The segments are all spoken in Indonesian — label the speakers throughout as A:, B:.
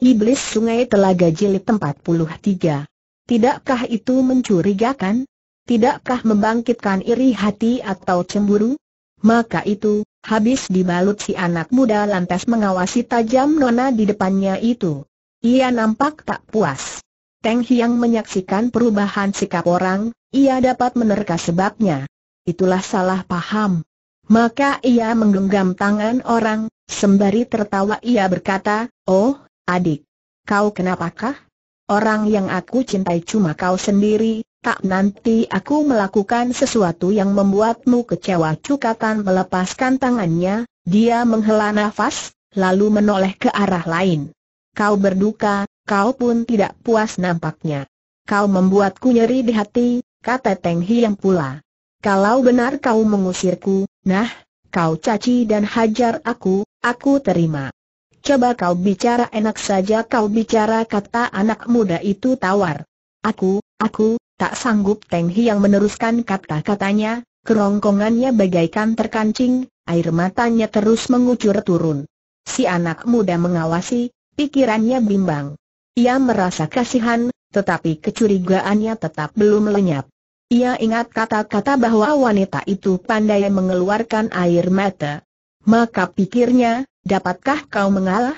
A: Iblis Sungai Telaga Jilid 43. Tidakkah itu mencurigakan? Tidakkah membangkitkan iri hati atau cemburu? Maka itu, habis dibalut si anak muda lantas mengawasi tajam nona di depannya itu. Ia nampak tak puas. Teng Hiang menyaksikan perubahan sikap orang, ia dapat menerka sebabnya. Itulah salah paham. Maka ia menggenggam tangan orang, sembari tertawa ia berkata, Oh, Adik, kau kenapakah? Orang yang aku cintai cuma kau sendiri, tak nanti aku melakukan sesuatu yang membuatmu kecewa cukatan melepaskan tangannya, dia menghela nafas, lalu menoleh ke arah lain. Kau berduka, kau pun tidak puas nampaknya. Kau membuatku nyeri di hati, kata Teng Hiang pula. Kalau benar kau mengusirku, nah, kau caci dan hajar aku, aku terima coba kau bicara enak saja kau bicara kata anak muda itu tawar. Aku, aku, tak sanggup Teng yang meneruskan kata-katanya, kerongkongannya bagaikan terkancing, air matanya terus mengucur turun. Si anak muda mengawasi, pikirannya bimbang. Ia merasa kasihan, tetapi kecurigaannya tetap belum lenyap. Ia ingat kata-kata bahwa wanita itu pandai mengeluarkan air mata. Maka pikirnya, Dapatkah kau mengalah?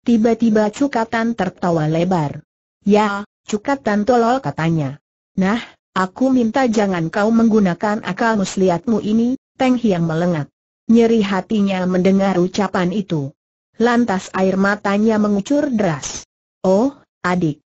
A: Tiba-tiba Cukatan tertawa lebar. Ya, Cukatan tolol katanya. Nah, aku minta jangan kau menggunakan akal muslihatmu ini, Teng Hiang melengat. Nyeri hatinya mendengar ucapan itu. Lantas air matanya mengucur deras. Oh, adik.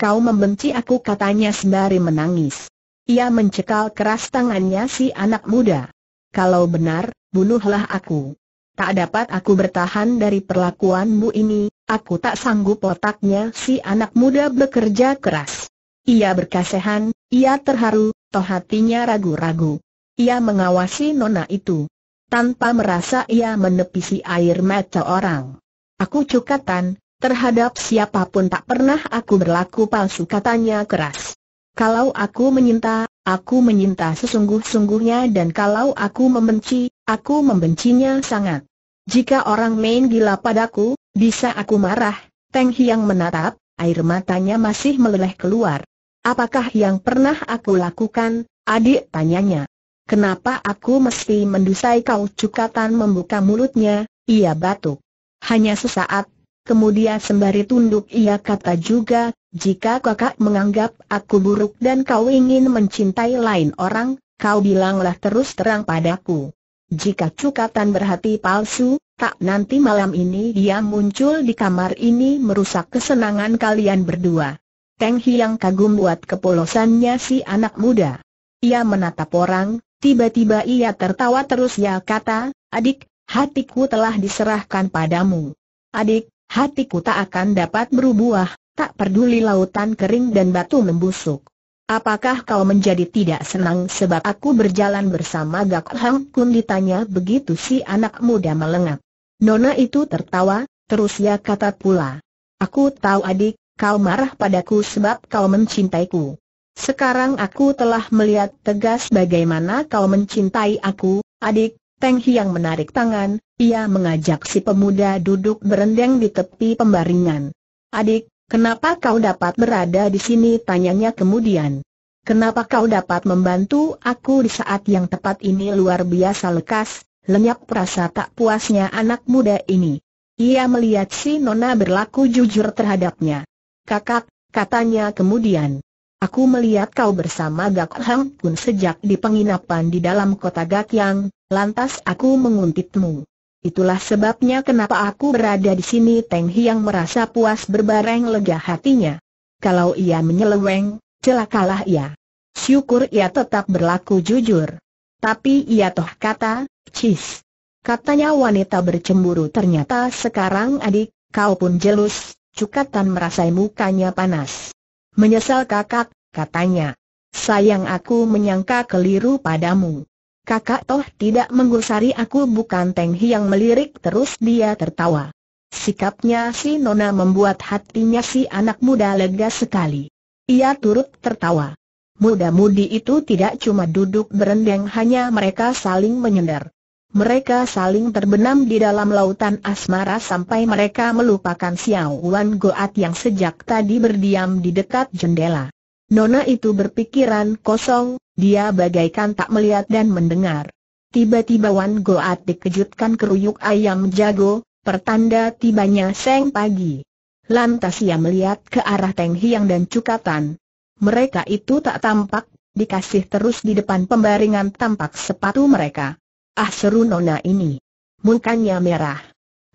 A: Kau membenci aku katanya sembari menangis. Ia mencekal keras tangannya si anak muda. Kalau benar, bunuhlah aku. Tak dapat aku bertahan dari perlakuanmu ini, aku tak sanggup otaknya si anak muda bekerja keras. Ia berkasehan, ia terharu, toh hatinya ragu-ragu. Ia mengawasi nona itu. Tanpa merasa ia menepisi air mata orang. Aku cukatan, terhadap siapapun tak pernah aku berlaku palsu katanya keras. Kalau aku menyinta, aku menyinta sesungguh-sungguhnya dan kalau aku membenci, Aku membencinya sangat. Jika orang main gila padaku, bisa aku marah. Teng Hiang menatap, air matanya masih meleleh keluar. Apakah yang pernah aku lakukan, adik tanyanya. Kenapa aku mesti mendusai kau cukatan membuka mulutnya, ia batuk. Hanya sesaat, kemudian sembari tunduk ia kata juga, jika kakak menganggap aku buruk dan kau ingin mencintai lain orang, kau bilanglah terus terang padaku. Jika cukatan berhati palsu, tak nanti malam ini dia muncul di kamar ini merusak kesenangan kalian berdua. Teng Hiang kagum buat kepolosannya si anak muda. Ia menatap orang, tiba-tiba ia tertawa terus ya kata, adik, hatiku telah diserahkan padamu. Adik, hatiku tak akan dapat berubah, tak peduli lautan kering dan batu membusuk. Apakah kau menjadi tidak senang sebab aku berjalan bersama Gak Hang Kun ditanya begitu si anak muda melengak. Nona itu tertawa, terus ia kata pula. Aku tahu adik, kau marah padaku sebab kau mencintaiku. Sekarang aku telah melihat tegas bagaimana kau mencintai aku, adik. Teng Hiang menarik tangan, ia mengajak si pemuda duduk berendeng di tepi pembaringan. Adik, Kenapa kau dapat berada di sini? Tanyanya kemudian. Kenapa kau dapat membantu aku di saat yang tepat ini luar biasa lekas, lenyap perasa tak puasnya anak muda ini. Ia melihat si Nona berlaku jujur terhadapnya. Kakak, katanya kemudian. Aku melihat kau bersama Gak Hang Kun sejak di penginapan di dalam kota Gak Yang, lantas aku menguntitmu. Itulah sebabnya kenapa aku berada di sini Teng Hiang merasa puas berbareng lega hatinya. Kalau ia menyeleweng, celakalah ia. Syukur ia tetap berlaku jujur. Tapi ia toh kata, cis. Katanya wanita bercemburu ternyata sekarang adik, kau pun jelus, cukatan merasai mukanya panas. Menyesal kakak, katanya. Sayang aku menyangka keliru padamu. Kakak Toh tidak menggusari aku bukan Teng yang melirik terus dia tertawa. Sikapnya si Nona membuat hatinya si anak muda lega sekali. Ia turut tertawa. Muda-mudi itu tidak cuma duduk berendang hanya mereka saling menyender. Mereka saling terbenam di dalam lautan asmara sampai mereka melupakan Xiao Wan Goat yang sejak tadi berdiam di dekat jendela. Nona itu berpikiran kosong, dia bagaikan tak melihat dan mendengar. Tiba-tiba Wan Goat dikejutkan keruyuk ayam jago, pertanda tibanya seng pagi. Lantas ia melihat ke arah Teng Hiang dan Cukatan. Mereka itu tak tampak, dikasih terus di depan pembaringan tampak sepatu mereka. Ah seru Nona ini. Mukanya merah.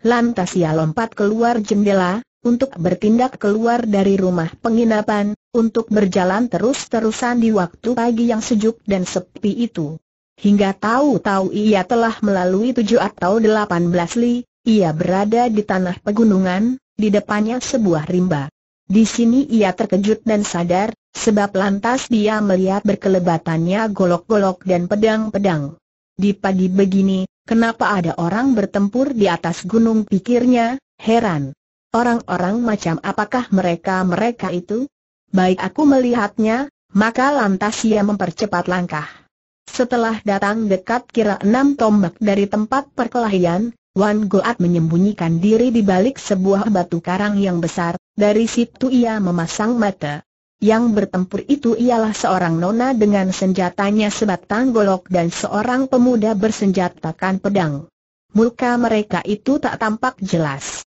A: Lantas ia lompat keluar jendela, untuk bertindak keluar dari rumah penginapan, untuk berjalan terus-terusan di waktu pagi yang sejuk dan sepi itu. Hingga tahu-tahu ia telah melalui tujuh atau delapan belas li, ia berada di tanah pegunungan, di depannya sebuah rimba. Di sini ia terkejut dan sadar, sebab lantas dia melihat berkelebatannya golok-golok dan pedang-pedang. Di pagi begini, kenapa ada orang bertempur di atas gunung pikirnya, heran. Orang-orang macam apakah mereka-mereka itu? Baik aku melihatnya, maka lantas ia mempercepat langkah. Setelah datang dekat kira enam tombak dari tempat perkelahian, Wan Goat menyembunyikan diri di balik sebuah batu karang yang besar, dari situ ia memasang mata. Yang bertempur itu ialah seorang nona dengan senjatanya sebatang golok dan seorang pemuda bersenjatakan pedang. Muka mereka itu tak tampak jelas.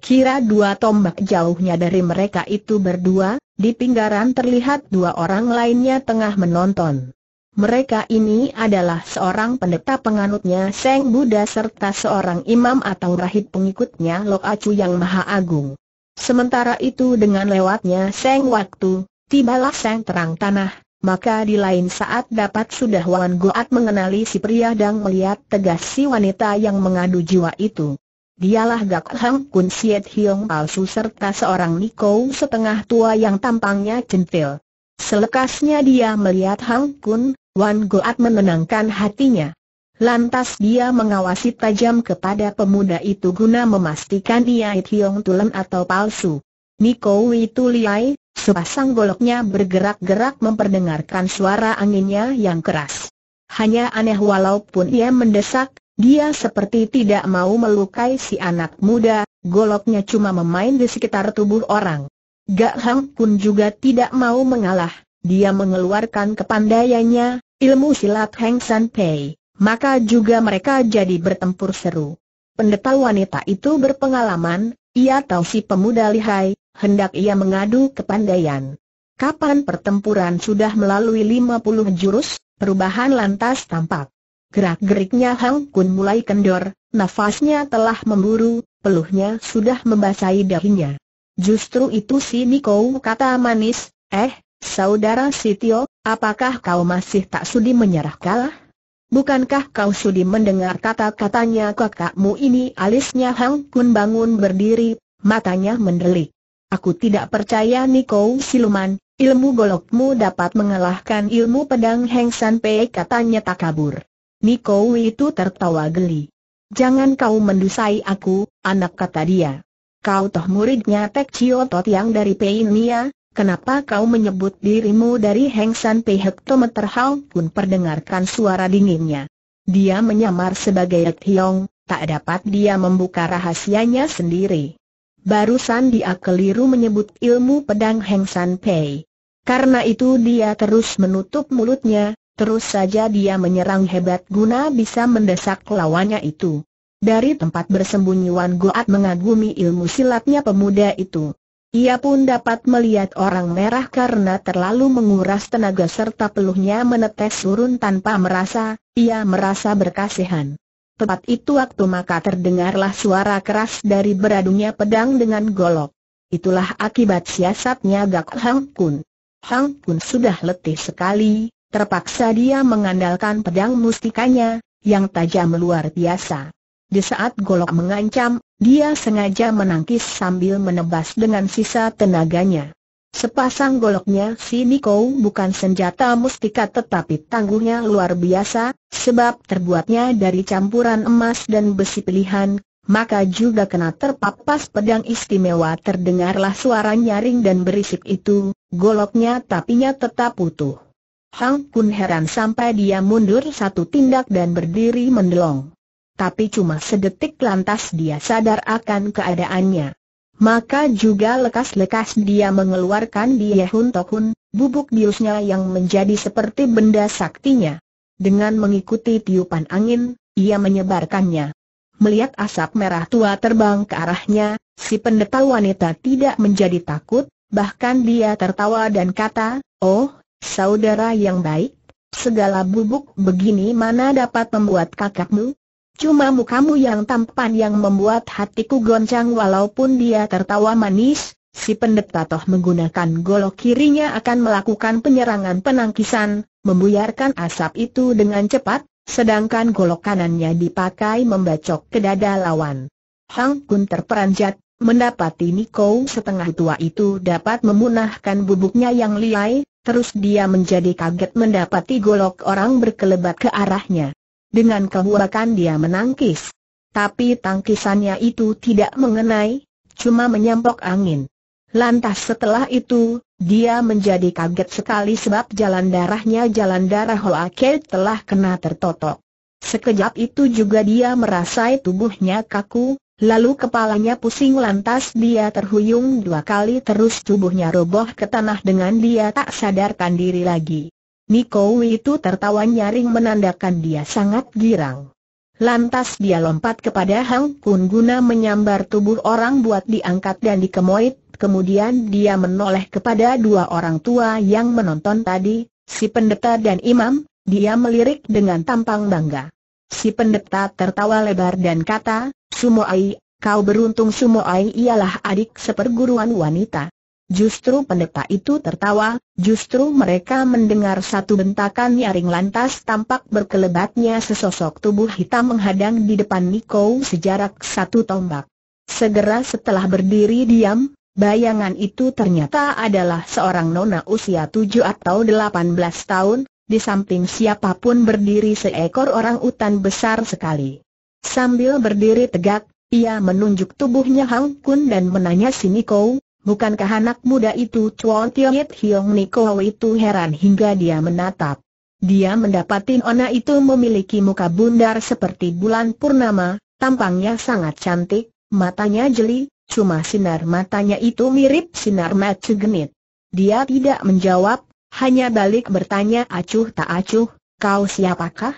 A: Kira dua tombak jauhnya dari mereka itu berdua, di pinggaran terlihat dua orang lainnya tengah menonton. Mereka ini adalah seorang pendeta penganutnya Seng Buddha serta seorang imam atau rahib pengikutnya Lok Acu yang Maha Agung. Sementara itu dengan lewatnya Seng Waktu, tibalah Seng Terang Tanah, maka di lain saat dapat sudah Wan Goat mengenali si pria dan melihat tegas si wanita yang mengadu jiwa itu. Dialah Gak Hang Kun Siet Hiong palsu serta seorang Niko setengah tua yang tampangnya centil. Selekasnya dia melihat Hang Kun, Wan Goat menenangkan hatinya. Lantas dia mengawasi tajam kepada pemuda itu guna memastikan dia Hiong tulen atau palsu. Niko itu liai, sepasang goloknya bergerak-gerak memperdengarkan suara anginnya yang keras. Hanya aneh walaupun ia mendesak, dia seperti tidak mau melukai si anak muda, goloknya cuma memain di sekitar tubuh orang. Gak Hang pun juga tidak mau mengalah, dia mengeluarkan kepandaiannya, ilmu silat Heng San Pei, maka juga mereka jadi bertempur seru. Pendeta wanita itu berpengalaman, ia tahu si pemuda lihai, hendak ia mengadu kepandaian. Kapan pertempuran sudah melalui 50 jurus, perubahan lantas tampak. Gerak-geriknya Hang Kun mulai kendor, nafasnya telah memburu, peluhnya sudah membasahi dahinya. Justru itu si Niko kata manis, eh, saudara Sitio, apakah kau masih tak sudi menyerah kalah? Bukankah kau sudi mendengar kata-katanya kakakmu ini? Alisnya Hang Kun bangun berdiri, matanya mendelik. Aku tidak percaya Niko Siluman, ilmu golokmu dapat mengalahkan ilmu pedang Heng San Pei katanya tak kabur. Niko itu tertawa geli. Jangan kau mendusai aku, anak kata dia. Kau toh muridnya Tek Chio Tot yang dari Peinia, kenapa kau menyebut dirimu dari Heng San Pei Hektometer Hau pun perdengarkan suara dinginnya. Dia menyamar sebagai Yek Hiong, tak dapat dia membuka rahasianya sendiri. Barusan dia keliru menyebut ilmu pedang Heng San Pei. Karena itu dia terus menutup mulutnya, Terus saja dia menyerang hebat guna bisa mendesak lawannya itu. Dari tempat bersembunyi Wan Goat mengagumi ilmu silatnya pemuda itu. Ia pun dapat melihat orang merah karena terlalu menguras tenaga serta peluhnya menetes turun tanpa merasa, ia merasa berkasihan. Tepat itu waktu maka terdengarlah suara keras dari beradunya pedang dengan golok. Itulah akibat siasatnya Gak Hang Kun. Hang Kun sudah letih sekali, Terpaksa dia mengandalkan pedang mustikanya, yang tajam luar biasa. Di saat golok mengancam, dia sengaja menangkis sambil menebas dengan sisa tenaganya. Sepasang goloknya si Niko bukan senjata mustika tetapi tangguhnya luar biasa, sebab terbuatnya dari campuran emas dan besi pilihan, maka juga kena terpapas pedang istimewa terdengarlah suara nyaring dan berisik itu, goloknya tapinya tetap utuh. Hang Kun heran sampai dia mundur satu tindak dan berdiri mendelong. Tapi cuma sedetik lantas dia sadar akan keadaannya. Maka juga lekas-lekas dia mengeluarkan dia Hun Tokun, bubuk biusnya yang menjadi seperti benda saktinya. Dengan mengikuti tiupan angin, ia menyebarkannya. Melihat asap merah tua terbang ke arahnya, si pendeta wanita tidak menjadi takut, bahkan dia tertawa dan kata, Oh, saudara yang baik? Segala bubuk begini mana dapat membuat kakakmu? Cuma mukamu yang tampan yang membuat hatiku goncang walaupun dia tertawa manis, si pendeta toh menggunakan golok kirinya akan melakukan penyerangan penangkisan, membuyarkan asap itu dengan cepat, sedangkan golok kanannya dipakai membacok ke dada lawan. Hang Kun terperanjat, mendapati Niko setengah tua itu dapat memunahkan bubuknya yang liai, Terus dia menjadi kaget mendapati golok orang berkelebat ke arahnya. Dengan kehuakan dia menangkis. Tapi tangkisannya itu tidak mengenai, cuma menyampok angin. Lantas setelah itu, dia menjadi kaget sekali sebab jalan darahnya jalan darah Hoake telah kena tertotok. Sekejap itu juga dia merasai tubuhnya kaku, Lalu kepalanya pusing lantas dia terhuyung dua kali terus tubuhnya roboh ke tanah dengan dia tak sadarkan diri lagi. Niko itu tertawa nyaring menandakan dia sangat girang. Lantas dia lompat kepada Hang Kun guna menyambar tubuh orang buat diangkat dan dikemoit, kemudian dia menoleh kepada dua orang tua yang menonton tadi, si pendeta dan imam, dia melirik dengan tampang bangga. Si pendeta tertawa lebar dan kata, Sumoai, kau beruntung Sumoai ialah adik seperguruan wanita. Justru pendeta itu tertawa, justru mereka mendengar satu bentakan nyaring lantas tampak berkelebatnya sesosok tubuh hitam menghadang di depan Niko sejarak satu tombak. Segera setelah berdiri diam, bayangan itu ternyata adalah seorang nona usia tujuh atau delapan belas tahun, di samping siapapun berdiri seekor orang utan besar sekali. Sambil berdiri tegak, ia menunjuk tubuhnya Hang Kun dan menanya si Niko, bukankah anak muda itu Chuan Tiet Hiong Niko itu heran hingga dia menatap. Dia mendapati Ona itu memiliki muka bundar seperti bulan purnama, tampangnya sangat cantik, matanya jeli, cuma sinar matanya itu mirip sinar mata genit. Dia tidak menjawab, hanya balik bertanya acuh tak acuh, kau siapakah?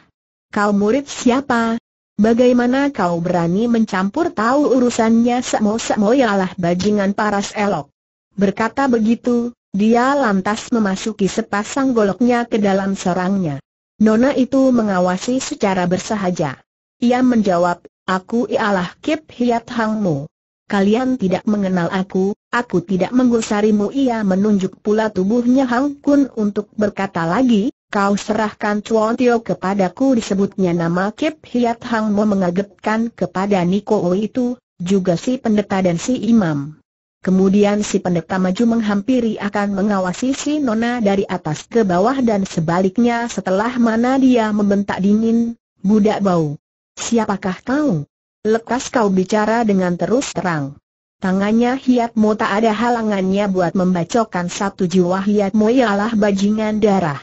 A: Kau murid siapa? Bagaimana kau berani mencampur tahu urusannya semo-semo ialah bajingan paras elok. Berkata begitu, dia lantas memasuki sepasang goloknya ke dalam sarangnya. Nona itu mengawasi secara bersahaja. Ia menjawab, aku ialah Kip Hiat Hangmu. Kalian tidak mengenal aku, aku tidak menggusarimu Ia menunjuk pula tubuhnya Hang Kun untuk berkata lagi, Kau serahkan Chuan Tio kepadaku disebutnya nama Kip Hiat Hang Mo mengagetkan kepada Niko O itu, juga si pendeta dan si imam. Kemudian si pendeta maju menghampiri akan mengawasi si nona dari atas ke bawah dan sebaliknya setelah mana dia membentak dingin, budak bau. Siapakah kau? Lekas kau bicara dengan terus terang. Tangannya Hiat Mo tak ada halangannya buat membacokan satu jiwa Hiat Mo ialah bajingan darah.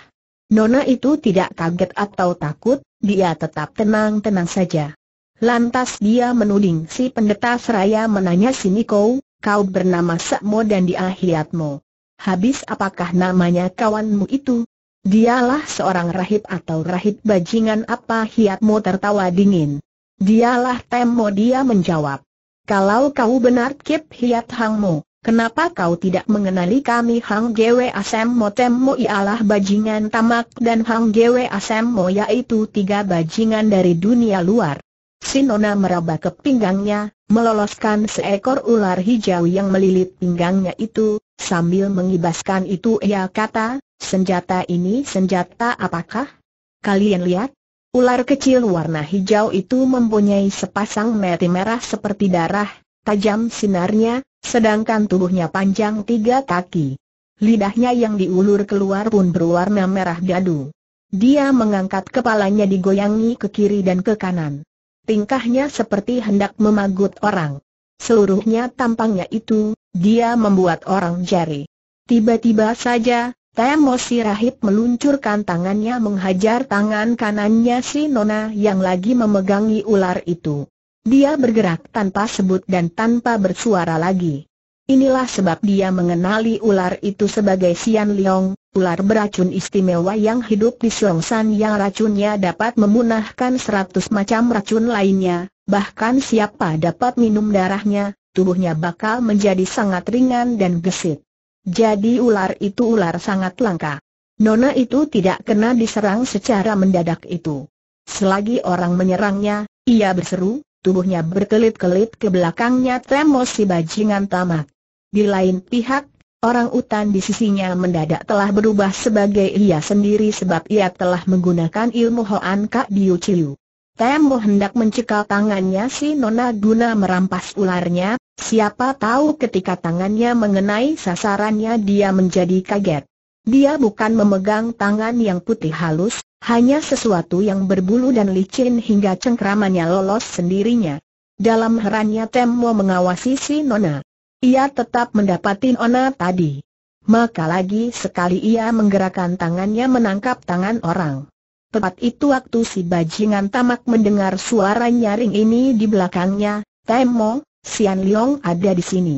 A: Nona itu tidak kaget atau takut, dia tetap tenang-tenang saja. Lantas dia menuding si pendeta seraya menanya sini kau, kau bernama Sakmo dan dia Hiatmo. Habis apakah namanya kawanmu itu? Dialah seorang rahib atau rahib bajingan apa hiatmu tertawa dingin. Dialah temmu dia menjawab. Kalau kau benar Kip Hiat Hangmo, Kenapa kau tidak mengenali kami Hang Gwe Asem Mo Mo ialah bajingan tamak dan Hang Gwe Asem Mo yaitu tiga bajingan dari dunia luar. Sinona meraba ke pinggangnya, meloloskan seekor ular hijau yang melilit pinggangnya itu, sambil mengibaskan itu ia kata, senjata ini senjata apakah? Kalian lihat? Ular kecil warna hijau itu mempunyai sepasang mata merah seperti darah, tajam sinarnya, sedangkan tubuhnya panjang tiga kaki. Lidahnya yang diulur keluar pun berwarna merah dadu. Dia mengangkat kepalanya digoyangi ke kiri dan ke kanan. Tingkahnya seperti hendak memagut orang. Seluruhnya tampangnya itu, dia membuat orang jari. Tiba-tiba saja, Temo si Rahib meluncurkan tangannya menghajar tangan kanannya si Nona yang lagi memegangi ular itu. Dia bergerak tanpa sebut dan tanpa bersuara lagi. Inilah sebab dia mengenali ular itu sebagai Sian Liong, ular beracun istimewa yang hidup di Siongsan yang racunnya dapat memunahkan seratus macam racun lainnya, bahkan siapa dapat minum darahnya, tubuhnya bakal menjadi sangat ringan dan gesit. Jadi ular itu ular sangat langka. Nona itu tidak kena diserang secara mendadak itu. Selagi orang menyerangnya, ia berseru, tubuhnya berkelit-kelit ke belakangnya temos si bajingan tamak. Di lain pihak, orang utan di sisinya mendadak telah berubah sebagai ia sendiri sebab ia telah menggunakan ilmu Hoan Kak Biu Ciu. Temo hendak mencekal tangannya si Nona guna merampas ularnya, siapa tahu ketika tangannya mengenai sasarannya dia menjadi kaget. Dia bukan memegang tangan yang putih halus, hanya sesuatu yang berbulu dan licin hingga cengkramannya lolos sendirinya. Dalam herannya Temmo mengawasi si Nona. Ia tetap mendapatin Nona tadi. Maka lagi sekali ia menggerakkan tangannya menangkap tangan orang. Tepat itu waktu si bajingan tamak mendengar suara nyaring ini di belakangnya, Temmo, Sian Liong ada di sini.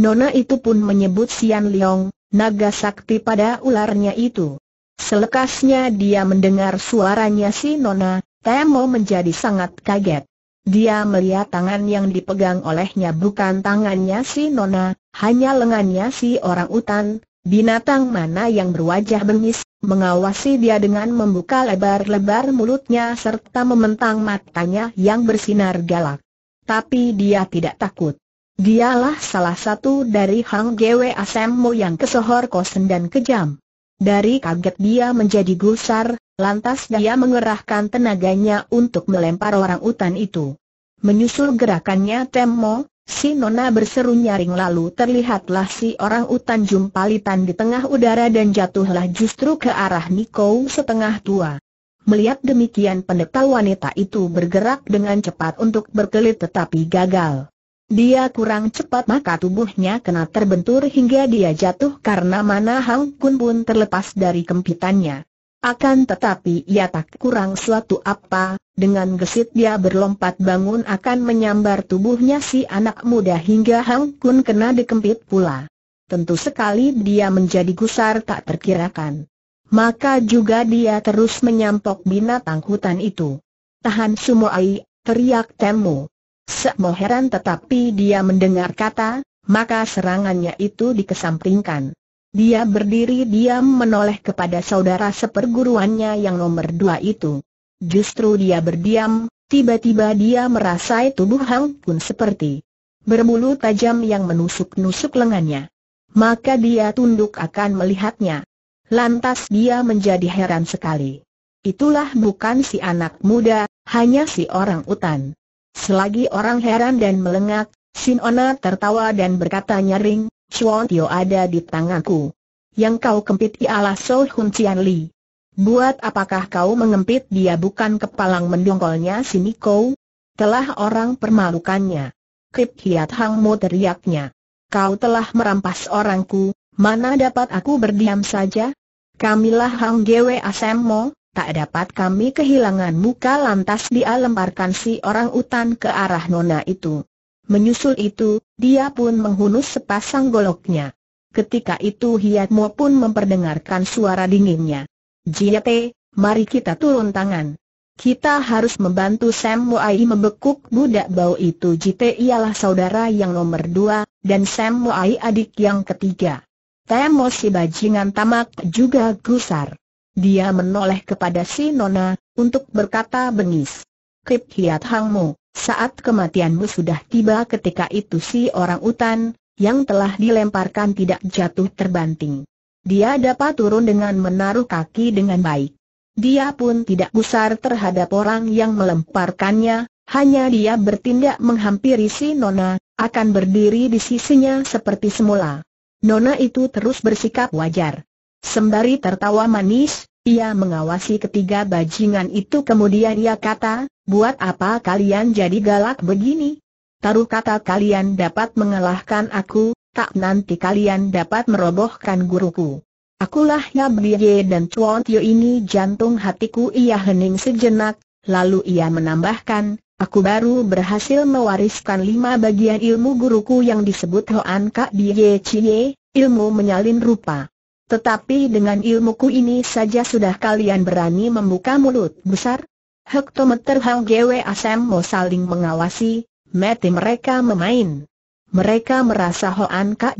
A: Nona itu pun menyebut Sian Leong, naga sakti pada ularnya itu. Selekasnya dia mendengar suaranya si Nona, Temo menjadi sangat kaget. Dia melihat tangan yang dipegang olehnya bukan tangannya si Nona, hanya lengannya si orang utan, binatang mana yang berwajah bengis, mengawasi dia dengan membuka lebar-lebar mulutnya serta mementang matanya yang bersinar galak. Tapi dia tidak takut. Dialah salah satu dari Hang Gwe Asemo yang kesohor kosen dan kejam. Dari kaget dia menjadi gusar, lantas dia mengerahkan tenaganya untuk melempar orang utan itu. Menyusul gerakannya Temo, si Nona berseru nyaring lalu terlihatlah si orang utan jumpalitan di tengah udara dan jatuhlah justru ke arah Niko setengah tua. Melihat demikian pendeta wanita itu bergerak dengan cepat untuk berkelit tetapi gagal. Dia kurang cepat maka tubuhnya kena terbentur hingga dia jatuh karena mana Hang Kun pun terlepas dari kempitannya. Akan tetapi ia tak kurang suatu apa, dengan gesit dia berlompat bangun akan menyambar tubuhnya si anak muda hingga Hang Kun kena dikempit pula. Tentu sekali dia menjadi gusar tak terkirakan. Maka juga dia terus menyampok binatang hutan itu. Tahan semua ai, teriak Temu. Sekmo heran tetapi dia mendengar kata, maka serangannya itu dikesampingkan. Dia berdiri diam menoleh kepada saudara seperguruannya yang nomor dua itu. Justru dia berdiam, tiba-tiba dia merasai tubuh Hang Kun seperti berbulu tajam yang menusuk-nusuk lengannya. Maka dia tunduk akan melihatnya. Lantas dia menjadi heran sekali. Itulah bukan si anak muda, hanya si orang utan. Selagi orang heran dan melengak, Sin Ona tertawa dan berkata nyaring, Chuan Tio ada di tanganku. Yang kau kempit ialah So Hun Cian Li. Buat apakah kau mengempit dia bukan kepalang mendongkolnya si Niko? Telah orang permalukannya. Kip Hiat Hang Mo teriaknya. Kau telah merampas orangku, mana dapat aku berdiam saja? Kamilah Hang Gwe Asem Mo, tak dapat kami kehilangan muka lantas dia lemparkan si orang utan ke arah nona itu. Menyusul itu, dia pun menghunus sepasang goloknya. Ketika itu Hiat pun memperdengarkan suara dinginnya. Jiate, eh, mari kita turun tangan. Kita harus membantu Sam Moai membekuk budak bau itu Jite eh, ialah saudara yang nomor dua, dan Sam Moai adik yang ketiga. Temo si bajingan tamak juga gusar. Dia menoleh kepada si Nona, untuk berkata bengis. Kip Hiat Hang saat kematianmu sudah tiba ketika itu si orang utan, yang telah dilemparkan tidak jatuh terbanting. Dia dapat turun dengan menaruh kaki dengan baik. Dia pun tidak gusar terhadap orang yang melemparkannya, hanya dia bertindak menghampiri si Nona, akan berdiri di sisinya seperti semula. Nona itu terus bersikap wajar. Sembari tertawa manis, ia mengawasi ketiga bajingan itu kemudian ia kata, buat apa kalian jadi galak begini? Taruh kata kalian dapat mengalahkan aku, tak nanti kalian dapat merobohkan guruku. Akulah Yabye dan Chuan Tio ini jantung hatiku ia hening sejenak, lalu ia menambahkan, aku baru berhasil mewariskan lima bagian ilmu guruku yang disebut Hoan Kak Biye Chie, ilmu menyalin rupa. Tetapi dengan ilmuku ini saja sudah kalian berani membuka mulut besar? Hektometer Hang Gwe Asem Mo saling mengawasi, mati mereka memain. Mereka merasa Hoan Kak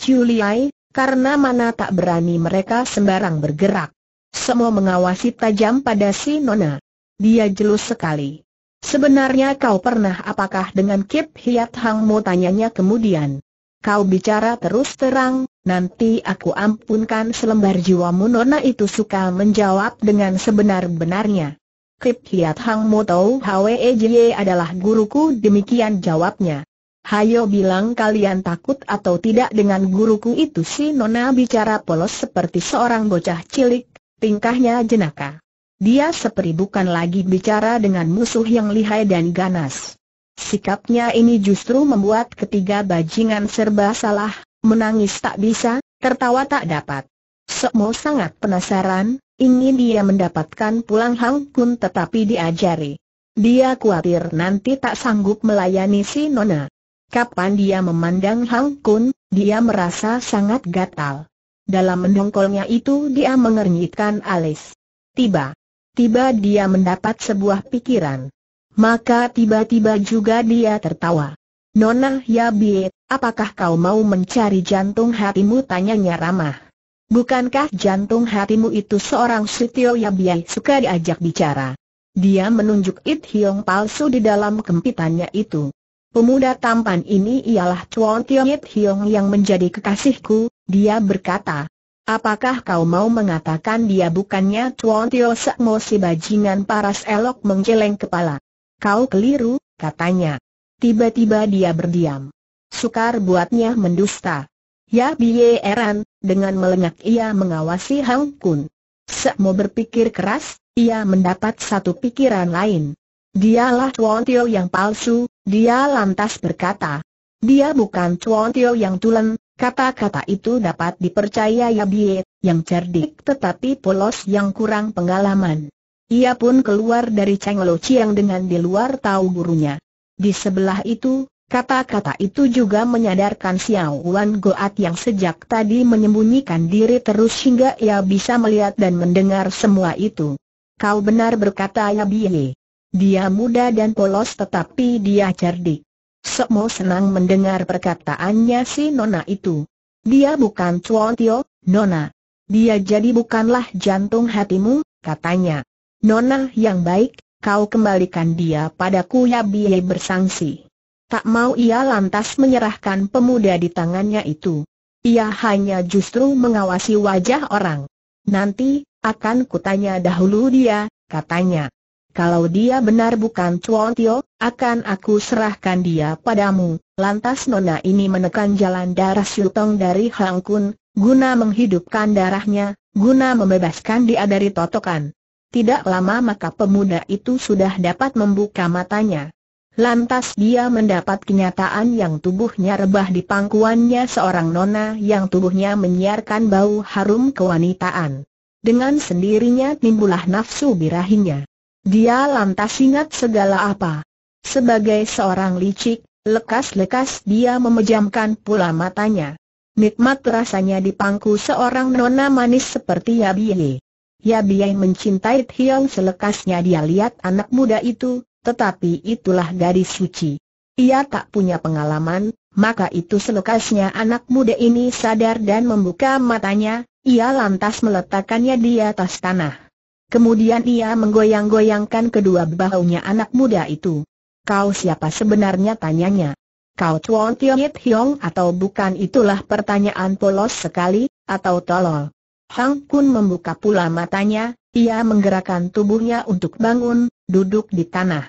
A: Chiu Liai, karena mana tak berani mereka sembarang bergerak. Semua mengawasi tajam pada si Nona. Dia jelus sekali. Sebenarnya kau pernah apakah dengan Kip Hiat Hang Mo tanyanya kemudian. Kau bicara terus terang, Nanti aku ampunkan selembar jiwamu Nona itu suka menjawab dengan sebenar-benarnya. Kip Hiat Hang Mo Tau Hwe Jie adalah guruku demikian jawabnya. Hayo bilang kalian takut atau tidak dengan guruku itu si Nona bicara polos seperti seorang bocah cilik, tingkahnya jenaka. Dia seperti bukan lagi bicara dengan musuh yang lihai dan ganas. Sikapnya ini justru membuat ketiga bajingan serba salah, Menangis tak bisa, tertawa tak dapat. Sekmo sangat penasaran, ingin dia mendapatkan pulang Hang Kun tetapi diajari. Dia khawatir nanti tak sanggup melayani si Nona. Kapan dia memandang Hang Kun, dia merasa sangat gatal. Dalam mendongkolnya itu dia mengernyitkan alis. Tiba. Tiba dia mendapat sebuah pikiran. Maka tiba-tiba juga dia tertawa. Nona Yabi, apakah kau mau mencari jantung hatimu? Tanyanya ramah. Bukankah jantung hatimu itu seorang Sitio Yabi suka diajak bicara? Dia menunjuk It Hiong palsu di dalam kempitannya itu. Pemuda tampan ini ialah Chuan Tiong It Hiong yang menjadi kekasihku, dia berkata. Apakah kau mau mengatakan dia bukannya Chuan Tiong Sakmo si bajingan paras elok menggeleng kepala? Kau keliru, katanya. Tiba-tiba dia berdiam. Sukar buatnya mendusta. Ya Biye Eran, dengan melengak ia mengawasi Hang Kun. Sekmo berpikir keras, ia mendapat satu pikiran lain. Dialah Chuan Tio yang palsu, dia lantas berkata. Dia bukan Chuan Tio yang tulen, kata-kata itu dapat dipercaya Ya Biye, yang cerdik tetapi polos yang kurang pengalaman. Ia pun keluar dari Cheng Lo Chiang dengan di luar tahu gurunya. Di sebelah itu, kata-kata itu juga menyadarkan Xiao Wan Goat yang sejak tadi menyembunyikan diri terus hingga ia bisa melihat dan mendengar semua itu. Kau benar berkata Ya Biye. Dia muda dan polos tetapi dia cerdik. Semua senang mendengar perkataannya si Nona itu. Dia bukan Chuan Tio, Nona. Dia jadi bukanlah jantung hatimu, katanya. Nona yang baik, kau kembalikan dia padaku ya biye bersangsi. Tak mau ia lantas menyerahkan pemuda di tangannya itu. Ia hanya justru mengawasi wajah orang. Nanti, akan kutanya dahulu dia, katanya. Kalau dia benar bukan Chuan Tio, akan aku serahkan dia padamu. Lantas nona ini menekan jalan darah Syutong dari Hang Kun, guna menghidupkan darahnya, guna membebaskan dia dari totokan. Tidak lama maka pemuda itu sudah dapat membuka matanya. Lantas dia mendapat kenyataan yang tubuhnya rebah di pangkuannya seorang nona yang tubuhnya menyiarkan bau harum kewanitaan. Dengan sendirinya timbulah nafsu birahinya. Dia lantas ingat segala apa. Sebagai seorang licik, lekas-lekas dia memejamkan pula matanya. Nikmat rasanya di pangku seorang nona manis seperti Yabiye. Ya Biai mencintai Tiong selekasnya dia lihat anak muda itu, tetapi itulah gadis suci. Ia tak punya pengalaman, maka itu selekasnya anak muda ini sadar dan membuka matanya, ia lantas meletakkannya di atas tanah. Kemudian ia menggoyang-goyangkan kedua bahunya anak muda itu. Kau siapa sebenarnya tanyanya. Kau Tuan Tiong Yit Hiong atau bukan itulah pertanyaan polos sekali, atau tolol. Hang Kun membuka pula matanya, ia menggerakkan tubuhnya untuk bangun, duduk di tanah.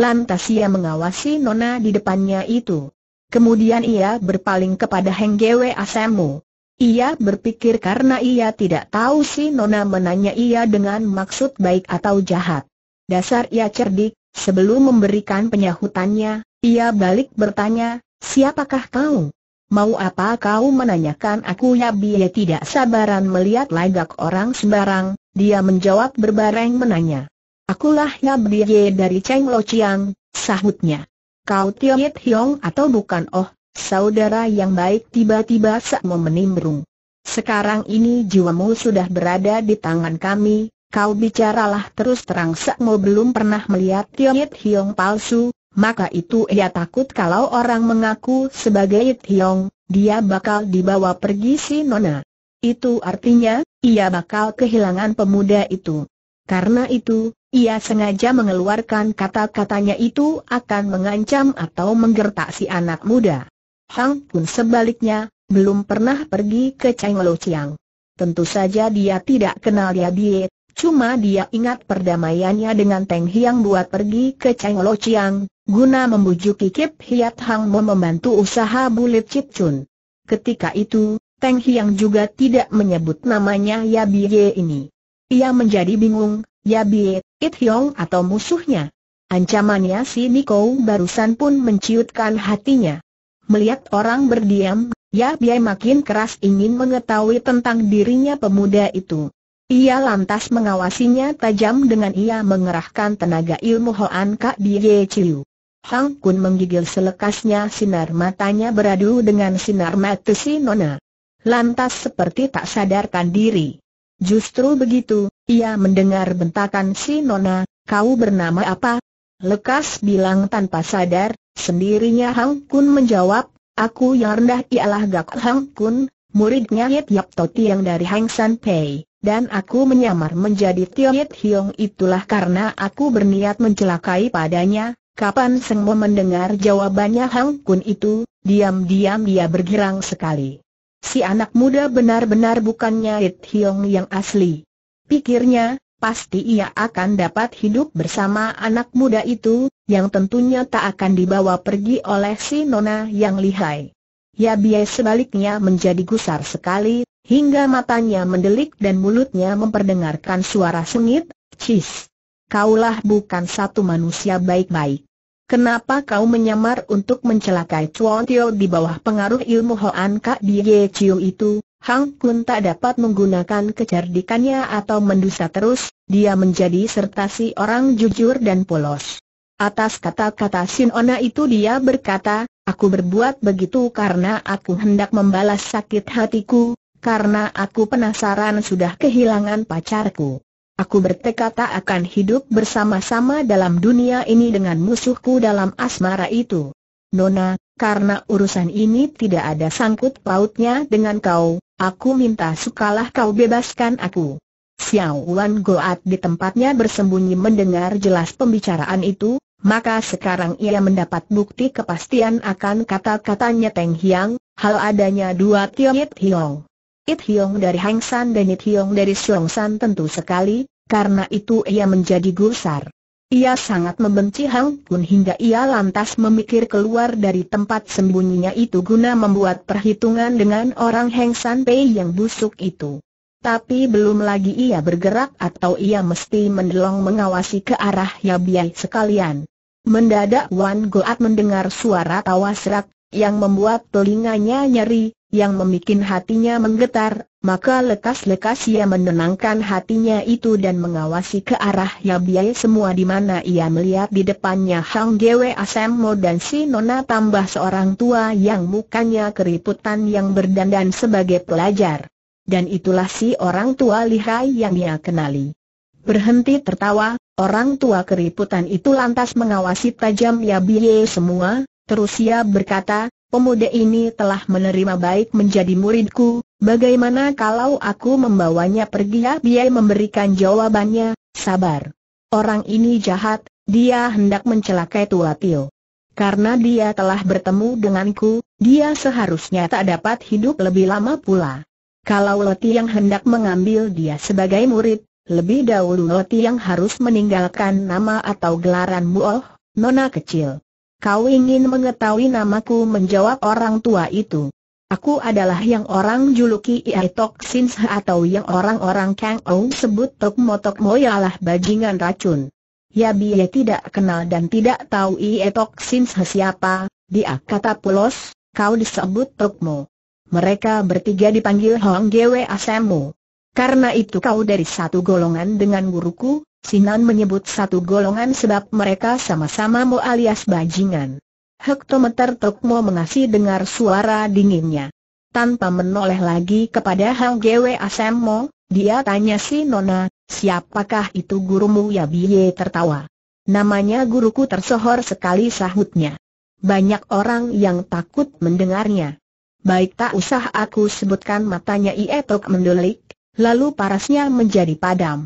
A: Lantas ia mengawasi nona di depannya itu. Kemudian ia berpaling kepada Heng Gwe Asemu. Ia berpikir karena ia tidak tahu si nona menanya ia dengan maksud baik atau jahat. Dasar ia cerdik, sebelum memberikan penyahutannya, ia balik bertanya, siapakah kau? Mau apa kau menanyakan aku ya biaya tidak sabaran melihat lagak orang sembarang, dia menjawab berbareng menanya. Akulah ya biaya dari Cheng Lo Chiang, sahutnya. Kau Yit Hiong atau bukan oh, saudara yang baik tiba-tiba sak menimbrung. Sekarang ini jiwamu sudah berada di tangan kami, kau bicaralah terus terang mau belum pernah melihat Yit Hiong palsu, maka itu ia takut kalau orang mengaku sebagai Tiong, dia bakal dibawa pergi si Nona. Itu artinya, ia bakal kehilangan pemuda itu. Karena itu, ia sengaja mengeluarkan kata-katanya itu akan mengancam atau menggertak si anak muda. Hang pun sebaliknya, belum pernah pergi ke Lo Chiang. Tentu saja dia tidak kenal Ya Bie, cuma dia ingat perdamaiannya dengan Teng Hiang buat pergi ke Lo Chiang, Guna membujuk Kip Hiat Hang Mo membantu usaha bulit Cip Chun. Ketika itu, Teng Hiang juga tidak menyebut namanya Yabie ini. Ia menjadi bingung, Yabie, It Hiong atau musuhnya. Ancamannya si Niko barusan pun menciutkan hatinya. Melihat orang berdiam, ya Yabie makin keras ingin mengetahui tentang dirinya pemuda itu. Ia lantas mengawasinya tajam dengan ia mengerahkan tenaga ilmu Hoan Kak Bie Chiu. Hang Kun menggigil selekasnya sinar matanya beradu dengan sinar mata si Nona. Lantas seperti tak sadarkan diri. Justru begitu, ia mendengar bentakan si Nona, kau bernama apa? Lekas bilang tanpa sadar, sendirinya Hang Kun menjawab, aku yang rendah ialah Gak Hang Kun, muridnya Yip Yap Toti yang dari Hang San Pei. Dan aku menyamar menjadi Yit Hiong itulah karena aku berniat mencelakai padanya, Kapan semua mendengar jawabannya Hang Kun itu, diam-diam dia bergirang sekali. Si anak muda benar-benar bukannya It Hiong yang asli. Pikirnya, pasti ia akan dapat hidup bersama anak muda itu, yang tentunya tak akan dibawa pergi oleh si nona yang lihai. Ya biaya sebaliknya menjadi gusar sekali, hingga matanya mendelik dan mulutnya memperdengarkan suara sengit, Cis. Kaulah bukan satu manusia baik-baik. Kenapa kau menyamar untuk mencelakai Chuan Tio di bawah pengaruh ilmu Hoan Kak Ye Chiu itu? Hang Kun tak dapat menggunakan kecerdikannya atau mendusa terus, dia menjadi serta si orang jujur dan polos. Atas kata-kata Sin Ona itu dia berkata, aku berbuat begitu karena aku hendak membalas sakit hatiku, karena aku penasaran sudah kehilangan pacarku. Aku bertekad tak akan hidup bersama-sama dalam dunia ini dengan musuhku dalam asmara itu. Nona, karena urusan ini tidak ada sangkut pautnya dengan kau, aku minta sukalah kau bebaskan aku. Xiao Wan Goat di tempatnya bersembunyi mendengar jelas pembicaraan itu, maka sekarang ia mendapat bukti kepastian akan kata-katanya Teng Hiang, hal adanya dua Tiongit Hiong. It Hyong dari Hang San dan It Hiong dari Siong San tentu sekali, karena itu ia menjadi gusar. Ia sangat membenci Hang Kun hingga ia lantas memikir keluar dari tempat sembunyinya itu guna membuat perhitungan dengan orang Hang San Pei yang busuk itu. Tapi belum lagi ia bergerak atau ia mesti mendelong mengawasi ke arah Yabiai sekalian. Mendadak Wan Goat mendengar suara tawa serak, yang membuat telinganya nyeri, yang memikin hatinya menggetar, maka lekas-lekas ia menenangkan hatinya itu dan mengawasi ke arah Yabiai semua di mana ia melihat di depannya Hang Dewe Asemmo dan si Nona tambah seorang tua yang mukanya keriputan yang berdandan sebagai pelajar. Dan itulah si orang tua lihai yang ia kenali. Berhenti tertawa, orang tua keriputan itu lantas mengawasi tajam Yabiye semua, terus ia berkata, pemuda ini telah menerima baik menjadi muridku, bagaimana kalau aku membawanya pergi ya biaya memberikan jawabannya, sabar. Orang ini jahat, dia hendak mencelakai Tua Tio. Karena dia telah bertemu denganku, dia seharusnya tak dapat hidup lebih lama pula. Kalau Loti yang hendak mengambil dia sebagai murid, lebih dahulu Loti yang harus meninggalkan nama atau gelaran Muoh, Nona kecil. Kau ingin mengetahui namaku menjawab orang tua itu. Aku adalah yang orang juluki Iai Tok Sin atau yang orang-orang Kang Ou sebut Tok tokmo ialah bajingan racun. Ya biaya tidak kenal dan tidak tahu Iai Tok Sin siapa, dia kata pulos. kau disebut Tokmo. Mereka bertiga dipanggil Hong Gwe Asemu. Karena itu kau dari satu golongan dengan guruku, Sinan menyebut satu golongan sebab mereka sama-sama Mo alias bajingan. Hektometer Tokmo mengasih dengar suara dinginnya. Tanpa menoleh lagi kepada Hang Gwe Asem Mo, dia tanya si Nona, siapakah itu gurumu ya Biye tertawa. Namanya guruku tersohor sekali sahutnya. Banyak orang yang takut mendengarnya. Baik tak usah aku sebutkan matanya Ietok mendulik. lalu parasnya menjadi padam.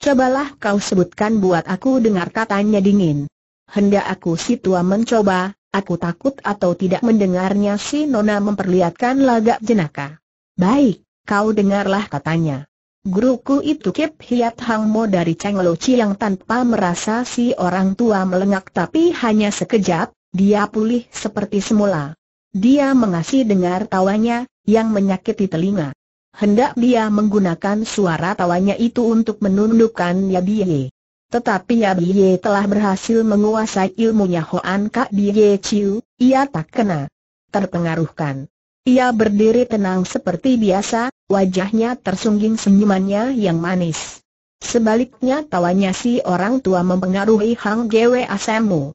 A: Cobalah kau sebutkan buat aku dengar katanya dingin. Hendak aku si tua mencoba, aku takut atau tidak mendengarnya si Nona memperlihatkan lagak jenaka. Baik, kau dengarlah katanya. Guruku itu Kip Hiat Hang Mo dari Chi yang tanpa merasa si orang tua melengak tapi hanya sekejap, dia pulih seperti semula. Dia mengasih dengar tawanya, yang menyakiti telinga hendak dia menggunakan suara tawanya itu untuk menundukkan Yabie. Tetapi Yabie telah berhasil menguasai ilmunya Hoan Kak Biye Chiu, ia tak kena terpengaruhkan. Ia berdiri tenang seperti biasa, wajahnya tersungging senyumannya yang manis. Sebaliknya tawanya si orang tua mempengaruhi Hang Gwe Asemu.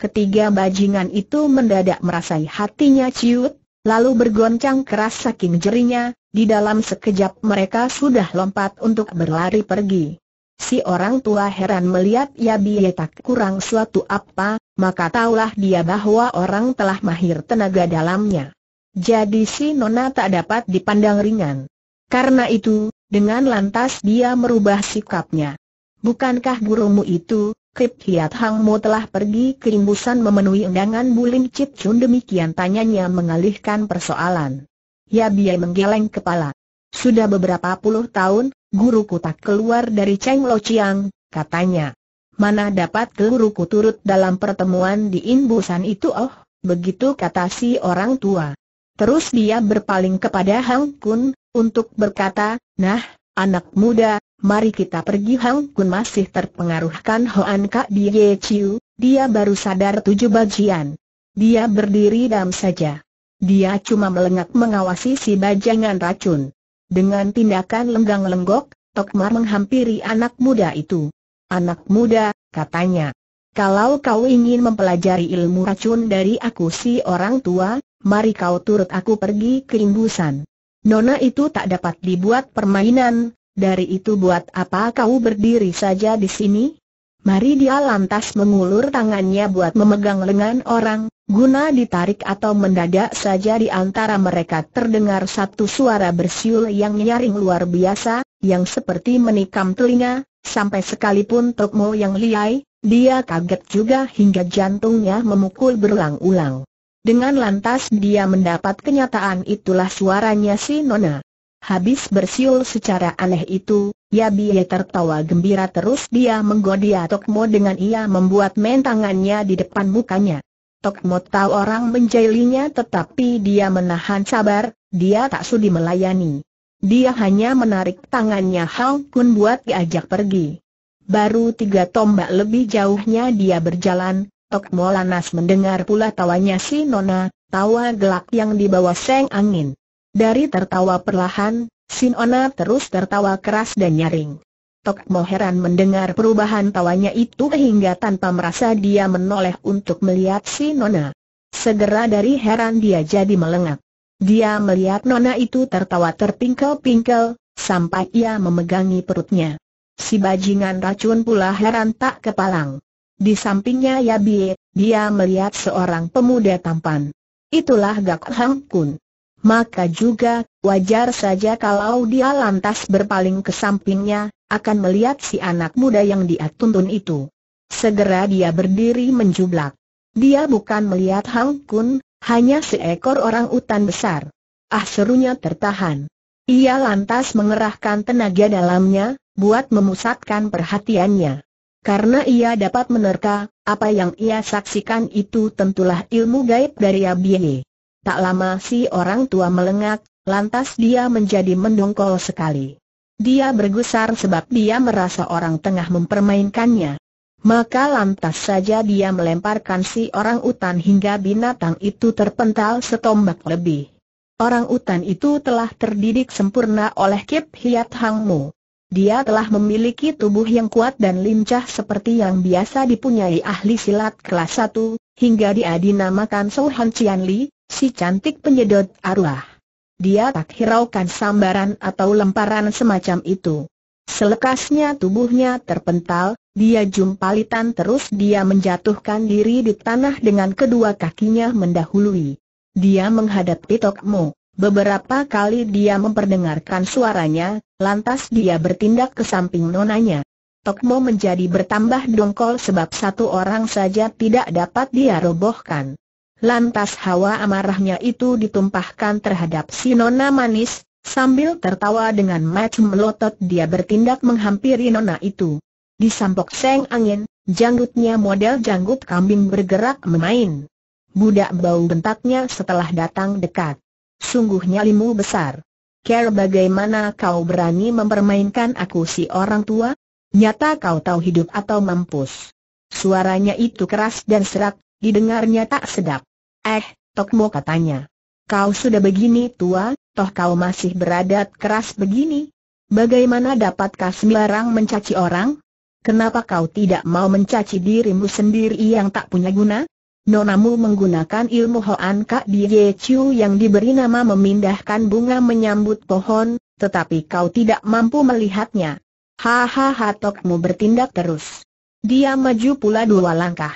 A: Ketiga bajingan itu mendadak merasai hatinya ciut, lalu bergoncang keras saking jerinya, di dalam sekejap mereka sudah lompat untuk berlari pergi. Si orang tua heran melihat Yabi tak kurang suatu apa, maka taulah dia bahwa orang telah mahir tenaga dalamnya. Jadi si Nona tak dapat dipandang ringan. Karena itu, dengan lantas dia merubah sikapnya. Bukankah gurumu itu, Tip Hiat Hang Mo telah pergi ke imbusan memenuhi undangan Bulim Cip Chun demikian tanyanya mengalihkan persoalan. Ya biaya menggeleng kepala. Sudah beberapa puluh tahun, guruku tak keluar dari Cheng Lo Chiang, katanya. Mana dapat guruku turut dalam pertemuan di imbusan itu oh, begitu kata si orang tua. Terus dia berpaling kepada Hang Kun, untuk berkata, nah, anak muda, Mari kita pergi Hang Kun masih terpengaruhkan Hoan Kak Bie Chiu, dia baru sadar tujuh bagian. Dia berdiri dam saja. Dia cuma melengak mengawasi si bajangan racun. Dengan tindakan lenggang-lenggok, Tokmar menghampiri anak muda itu. Anak muda, katanya. Kalau kau ingin mempelajari ilmu racun dari aku si orang tua, mari kau turut aku pergi ke Imbusan. Nona itu tak dapat dibuat permainan, dari itu buat apa kau berdiri saja di sini? Mari dia lantas mengulur tangannya buat memegang lengan orang, guna ditarik atau mendadak saja di antara mereka terdengar satu suara bersiul yang nyaring luar biasa, yang seperti menikam telinga, sampai sekalipun Tokmo yang liai, dia kaget juga hingga jantungnya memukul berulang-ulang. Dengan lantas dia mendapat kenyataan itulah suaranya si Nona. Habis bersiul secara aneh itu, Yabie tertawa gembira terus dia menggoda Tokmo dengan ia membuat mentangannya di depan mukanya. Tokmo tahu orang menjailinya tetapi dia menahan sabar, dia tak sudi melayani. Dia hanya menarik tangannya Hao Kun buat diajak pergi. Baru tiga tombak lebih jauhnya dia berjalan, Tokmo lanas mendengar pula tawanya si Nona, tawa gelak yang dibawa seng angin. Dari tertawa perlahan, Sinona terus tertawa keras dan nyaring. Tok Mo heran mendengar perubahan tawanya itu hingga tanpa merasa dia menoleh untuk melihat si Nona. Segera dari heran dia jadi melengak. Dia melihat Nona itu tertawa terpingkel-pingkel, sampai ia memegangi perutnya. Si bajingan racun pula heran tak kepalang. Di sampingnya Yabie, dia melihat seorang pemuda tampan. Itulah Gak Hang Kun maka juga wajar saja kalau dia lantas berpaling ke sampingnya, akan melihat si anak muda yang dia tuntun itu. Segera dia berdiri menjublak. Dia bukan melihat Hang Kun, hanya seekor orang utan besar. Ah serunya tertahan. Ia lantas mengerahkan tenaga dalamnya, buat memusatkan perhatiannya. Karena ia dapat menerka, apa yang ia saksikan itu tentulah ilmu gaib dari Abiyeh. Tak lama si orang tua melengak, lantas dia menjadi mendongkol sekali. Dia bergusar sebab dia merasa orang tengah mempermainkannya. Maka lantas saja dia melemparkan si orang utan hingga binatang itu terpental setombak lebih. Orang utan itu telah terdidik sempurna oleh Kip Hiat Hang Mu. Dia telah memiliki tubuh yang kuat dan lincah seperti yang biasa dipunyai ahli silat kelas 1, hingga dia dinamakan Sohan Cian Li, si cantik penyedot arwah. Dia tak hiraukan sambaran atau lemparan semacam itu. Selekasnya tubuhnya terpental, dia jumpalitan terus dia menjatuhkan diri di tanah dengan kedua kakinya mendahului. Dia menghadapi Tokmo. Beberapa kali dia memperdengarkan suaranya, lantas dia bertindak ke samping nonanya. Tokmo menjadi bertambah dongkol sebab satu orang saja tidak dapat dia robohkan. Lantas hawa amarahnya itu ditumpahkan terhadap si Nona Manis, sambil tertawa dengan macam melotot dia bertindak menghampiri Nona itu. Disampok seng angin, janggutnya model janggut kambing bergerak memain. Budak bau bentaknya setelah datang dekat. Sungguh nyalimu besar. Care bagaimana kau berani mempermainkan aku si orang tua? Nyata kau tahu hidup atau mampus. Suaranya itu keras dan serak, didengarnya tak sedap. Eh, Tokmo katanya. Kau sudah begini tua, toh kau masih beradat keras begini. Bagaimana dapatkah sembarang mencaci orang? Kenapa kau tidak mau mencaci dirimu sendiri yang tak punya guna? Nonamu menggunakan ilmu Hoan Kak Die Chiu yang diberi nama memindahkan bunga menyambut pohon, tetapi kau tidak mampu melihatnya. Hahaha Tokmu bertindak terus. Dia maju pula dua langkah.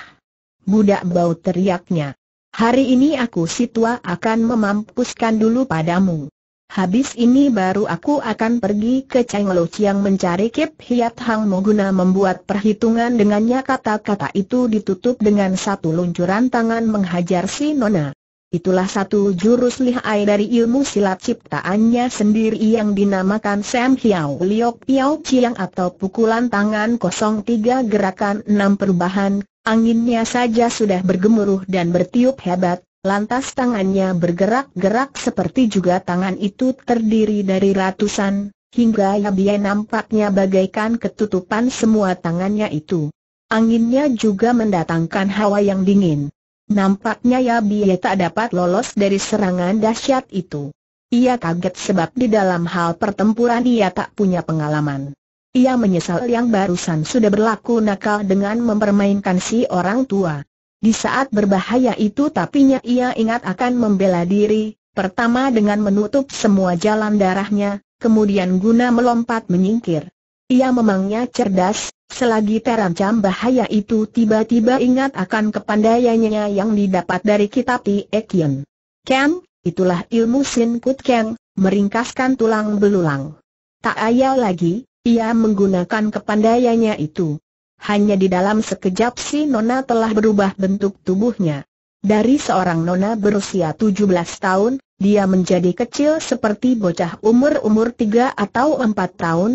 A: Budak bau teriaknya. Hari ini aku si tua akan memampuskan dulu padamu. Habis ini baru aku akan pergi ke Cheng Lo Chiang mencari Kip Hiat Hang Mo guna membuat perhitungan dengannya kata-kata itu ditutup dengan satu luncuran tangan menghajar si Nona. Itulah satu jurus lihai dari ilmu silat ciptaannya sendiri yang dinamakan Sam Hiao Liok Piao Chiang atau pukulan tangan 03 gerakan 6 perubahan Anginnya saja sudah bergemuruh dan bertiup hebat, lantas tangannya bergerak-gerak seperti juga tangan itu terdiri dari ratusan, hingga Yabie nampaknya bagaikan ketutupan semua tangannya itu. Anginnya juga mendatangkan hawa yang dingin. Nampaknya Yabie tak dapat lolos dari serangan dahsyat itu. Ia kaget sebab di dalam hal pertempuran ia tak punya pengalaman. Ia menyesal yang barusan sudah berlaku nakal dengan mempermainkan si orang tua. Di saat berbahaya itu tapinya ia ingat akan membela diri, pertama dengan menutup semua jalan darahnya, kemudian guna melompat menyingkir. Ia memangnya cerdas, selagi terancam bahaya itu tiba-tiba ingat akan kepandaiannya yang didapat dari kitab Ekyen. Ken, itulah ilmu Sin Kut Ken, meringkaskan tulang belulang. Tak ayal lagi, ia menggunakan kepandaiannya itu. Hanya di dalam sekejap si Nona telah berubah bentuk tubuhnya. Dari seorang Nona berusia 17 tahun, dia menjadi kecil seperti bocah umur-umur 3 atau 4 tahun.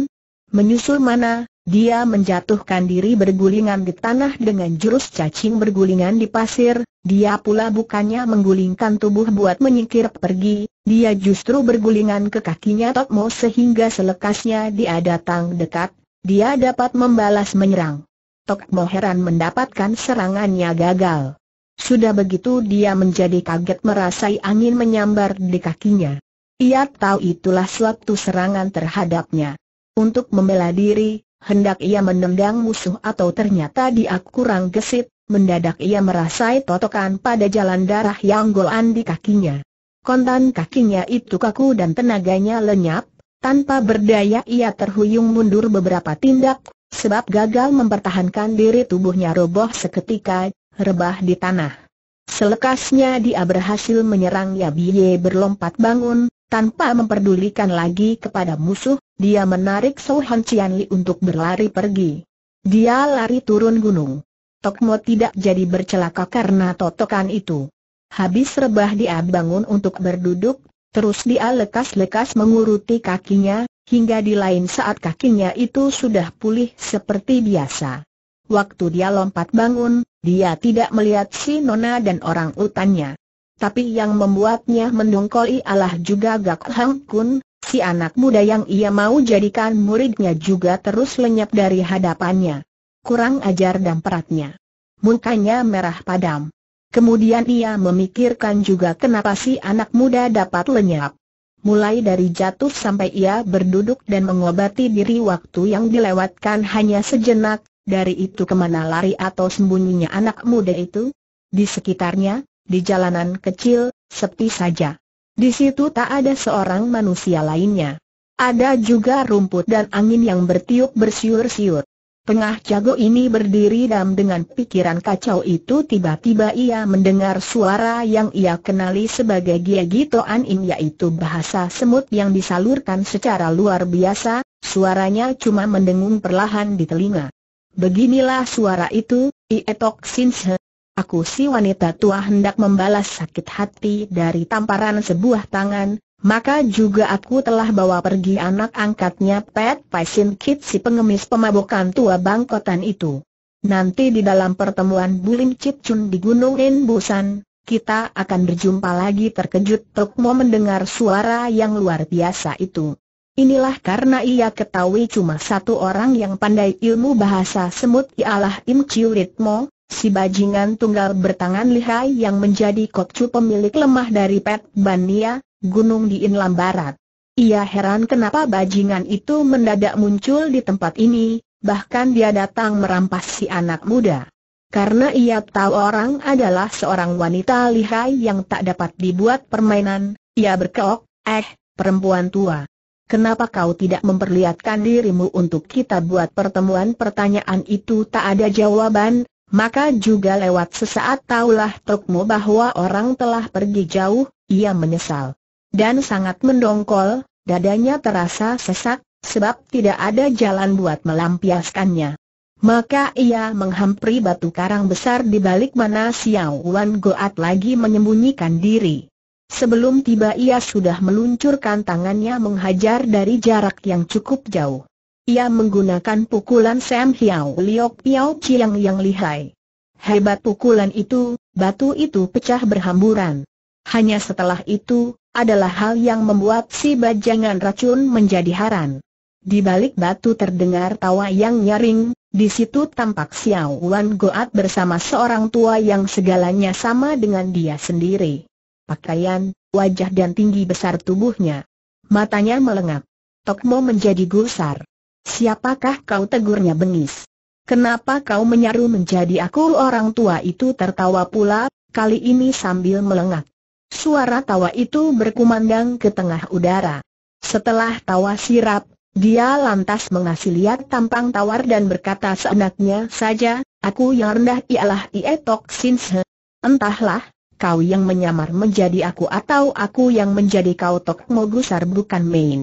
A: Menyusul mana, dia menjatuhkan diri bergulingan di tanah dengan jurus cacing bergulingan di pasir, dia pula bukannya menggulingkan tubuh buat menyingkir pergi, dia justru bergulingan ke kakinya Tokmo sehingga selekasnya dia datang dekat, dia dapat membalas menyerang. Tokmo heran mendapatkan serangannya gagal. Sudah begitu dia menjadi kaget merasai angin menyambar di kakinya. Ia tahu itulah suatu serangan terhadapnya. Untuk membela diri, hendak ia menendang musuh atau ternyata dia kurang gesit, mendadak ia merasai totokan pada jalan darah yang golan di kakinya. Kontan kakinya itu kaku dan tenaganya lenyap, tanpa berdaya ia terhuyung mundur beberapa tindak, sebab gagal mempertahankan diri tubuhnya roboh seketika, rebah di tanah. Selekasnya dia berhasil menyerang Yabie berlompat bangun, tanpa memperdulikan lagi kepada musuh, dia menarik Sohan Cianli untuk berlari pergi. Dia lari turun gunung. Tokmo tidak jadi bercelaka karena totokan itu. Habis rebah dia bangun untuk berduduk, terus dia lekas-lekas menguruti kakinya, hingga di lain saat kakinya itu sudah pulih seperti biasa. Waktu dia lompat bangun, dia tidak melihat si Nona dan orang utannya tapi yang membuatnya mendongkol ialah juga Gak Hang Kun, si anak muda yang ia mau jadikan muridnya juga terus lenyap dari hadapannya. Kurang ajar dan peratnya. Mukanya merah padam. Kemudian ia memikirkan juga kenapa si anak muda dapat lenyap. Mulai dari jatuh sampai ia berduduk dan mengobati diri waktu yang dilewatkan hanya sejenak, dari itu kemana lari atau sembunyinya anak muda itu? Di sekitarnya, di jalanan kecil, sepi saja. Di situ tak ada seorang manusia lainnya. Ada juga rumput dan angin yang bertiup bersiur-siur. Tengah jago ini berdiri dan dengan pikiran kacau itu tiba-tiba ia mendengar suara yang ia kenali sebagai Giagitoan In yaitu bahasa semut yang disalurkan secara luar biasa, suaranya cuma mendengung perlahan di telinga. Beginilah suara itu, Ietok Sinshe, Aku si wanita tua hendak membalas sakit hati dari tamparan sebuah tangan, maka juga aku telah bawa pergi anak angkatnya Pat Paisin Kit si pengemis pemabokan tua bangkotan itu. Nanti di dalam pertemuan Bulim Chip Chun di Gunung Busan, kita akan berjumpa lagi terkejut Tok Mo mendengar suara yang luar biasa itu. Inilah karena ia ketahui cuma satu orang yang pandai ilmu bahasa semut ialah Im Chiu Ritmo, Si bajingan tunggal bertangan lihai yang menjadi kokcu pemilik lemah dari Pet Bania, gunung di Inlam Barat. Ia heran kenapa bajingan itu mendadak muncul di tempat ini, bahkan dia datang merampas si anak muda. Karena ia tahu orang adalah seorang wanita lihai yang tak dapat dibuat permainan, ia berkeok, eh, perempuan tua. Kenapa kau tidak memperlihatkan dirimu untuk kita buat pertemuan pertanyaan itu tak ada jawaban, maka juga lewat sesaat taulah Tokmo bahwa orang telah pergi jauh, ia menyesal. Dan sangat mendongkol, dadanya terasa sesak, sebab tidak ada jalan buat melampiaskannya. Maka ia menghampiri batu karang besar di balik mana Xiao Wan Goat lagi menyembunyikan diri. Sebelum tiba ia sudah meluncurkan tangannya menghajar dari jarak yang cukup jauh. Ia menggunakan pukulan Sam Hiao Liok Piao Chiang yang lihai. Hebat pukulan itu, batu itu pecah berhamburan. Hanya setelah itu, adalah hal yang membuat si bajangan racun menjadi haran. Di balik batu terdengar tawa yang nyaring, di situ tampak Xiao Wan Goat bersama seorang tua yang segalanya sama dengan dia sendiri. Pakaian, wajah dan tinggi besar tubuhnya. Matanya melengap. Tokmo menjadi gusar. Siapakah kau tegurnya bengis? Kenapa kau menyaru menjadi aku orang tua itu tertawa pula, kali ini sambil melengak. Suara tawa itu berkumandang ke tengah udara. Setelah tawa sirap, dia lantas mengasih lihat tampang tawar dan berkata seenaknya saja, aku yang rendah ialah Ietok Sinse. Entahlah, kau yang menyamar menjadi aku atau aku yang menjadi kau Tok Mogusar bukan main.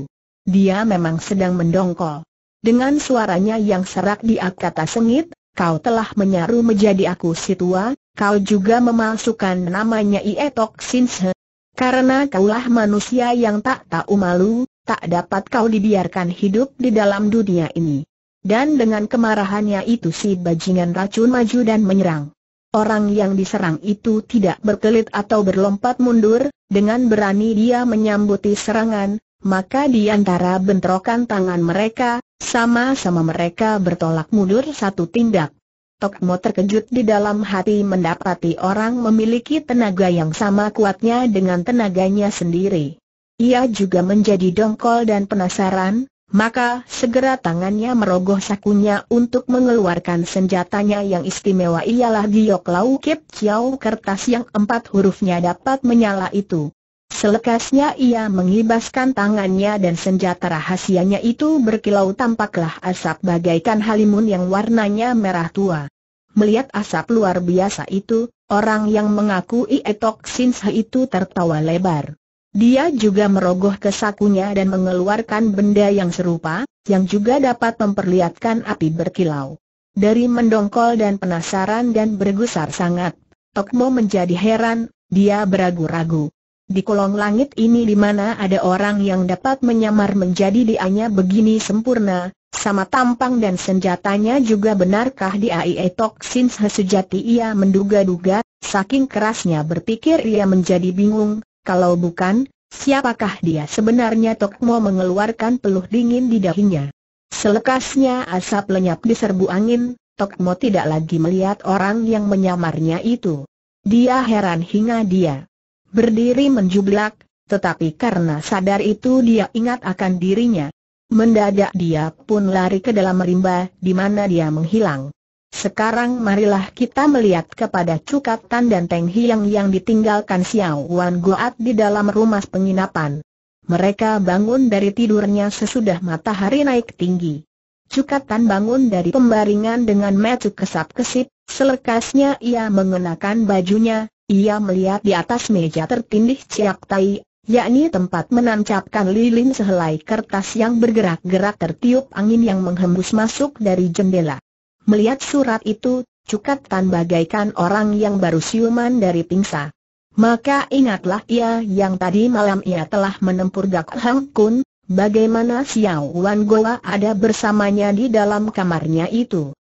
A: Dia memang sedang mendongkol. Dengan suaranya yang serak dia kata sengit, kau telah menyaru menjadi aku si tua, kau juga memasukkan namanya Ietok Sinse. Karena kaulah manusia yang tak tahu malu, tak dapat kau dibiarkan hidup di dalam dunia ini. Dan dengan kemarahannya itu si bajingan racun maju dan menyerang. Orang yang diserang itu tidak berkelit atau berlompat mundur, dengan berani dia menyambuti serangan, maka di antara bentrokan tangan mereka, sama-sama mereka bertolak mundur satu tindak. Tok Tokmo terkejut di dalam hati mendapati orang memiliki tenaga yang sama kuatnya dengan tenaganya sendiri. Ia juga menjadi dongkol dan penasaran, maka segera tangannya merogoh sakunya untuk mengeluarkan senjatanya yang istimewa ialah giok lau kip Chiao kertas yang empat hurufnya dapat menyala itu. Selekasnya ia mengibaskan tangannya dan senjata rahasianya itu berkilau tampaklah asap bagaikan halimun yang warnanya merah tua. Melihat asap luar biasa itu, orang yang mengaku Ietok Sinsha itu tertawa lebar. Dia juga merogoh ke sakunya dan mengeluarkan benda yang serupa, yang juga dapat memperlihatkan api berkilau. Dari mendongkol dan penasaran dan bergusar sangat, Tokmo menjadi heran, dia beragu-ragu. Di kolong langit ini di mana ada orang yang dapat menyamar menjadi dianya begini sempurna, sama tampang dan senjatanya juga benarkah di AIE Tok Sin sejati ia menduga-duga, saking kerasnya berpikir ia menjadi bingung, kalau bukan, siapakah dia sebenarnya Tokmo mengeluarkan peluh dingin di dahinya. Selekasnya asap lenyap di serbu angin, Tokmo tidak lagi melihat orang yang menyamarnya itu. Dia heran hingga dia Berdiri menjublak, tetapi karena sadar itu dia ingat akan dirinya. Mendadak dia pun lari ke dalam rimba, di mana dia menghilang. Sekarang marilah kita melihat kepada Cukat Tan dan Teng Hiang yang ditinggalkan Xiao Wan Goat di dalam rumah penginapan. Mereka bangun dari tidurnya sesudah matahari naik tinggi. Cukat Tan bangun dari pembaringan dengan mata kesap-kesip, selekasnya ia mengenakan bajunya, ia melihat di atas meja tertindih ciak tai, yakni tempat menancapkan lilin sehelai kertas yang bergerak-gerak tertiup angin yang menghembus masuk dari jendela. Melihat surat itu, Cukat Tan bagaikan orang yang baru siuman dari pingsa. Maka ingatlah ia yang tadi malam ia telah menempur Gak Hang Kun, bagaimana Xiao Wan Goa ada bersamanya di dalam kamarnya itu.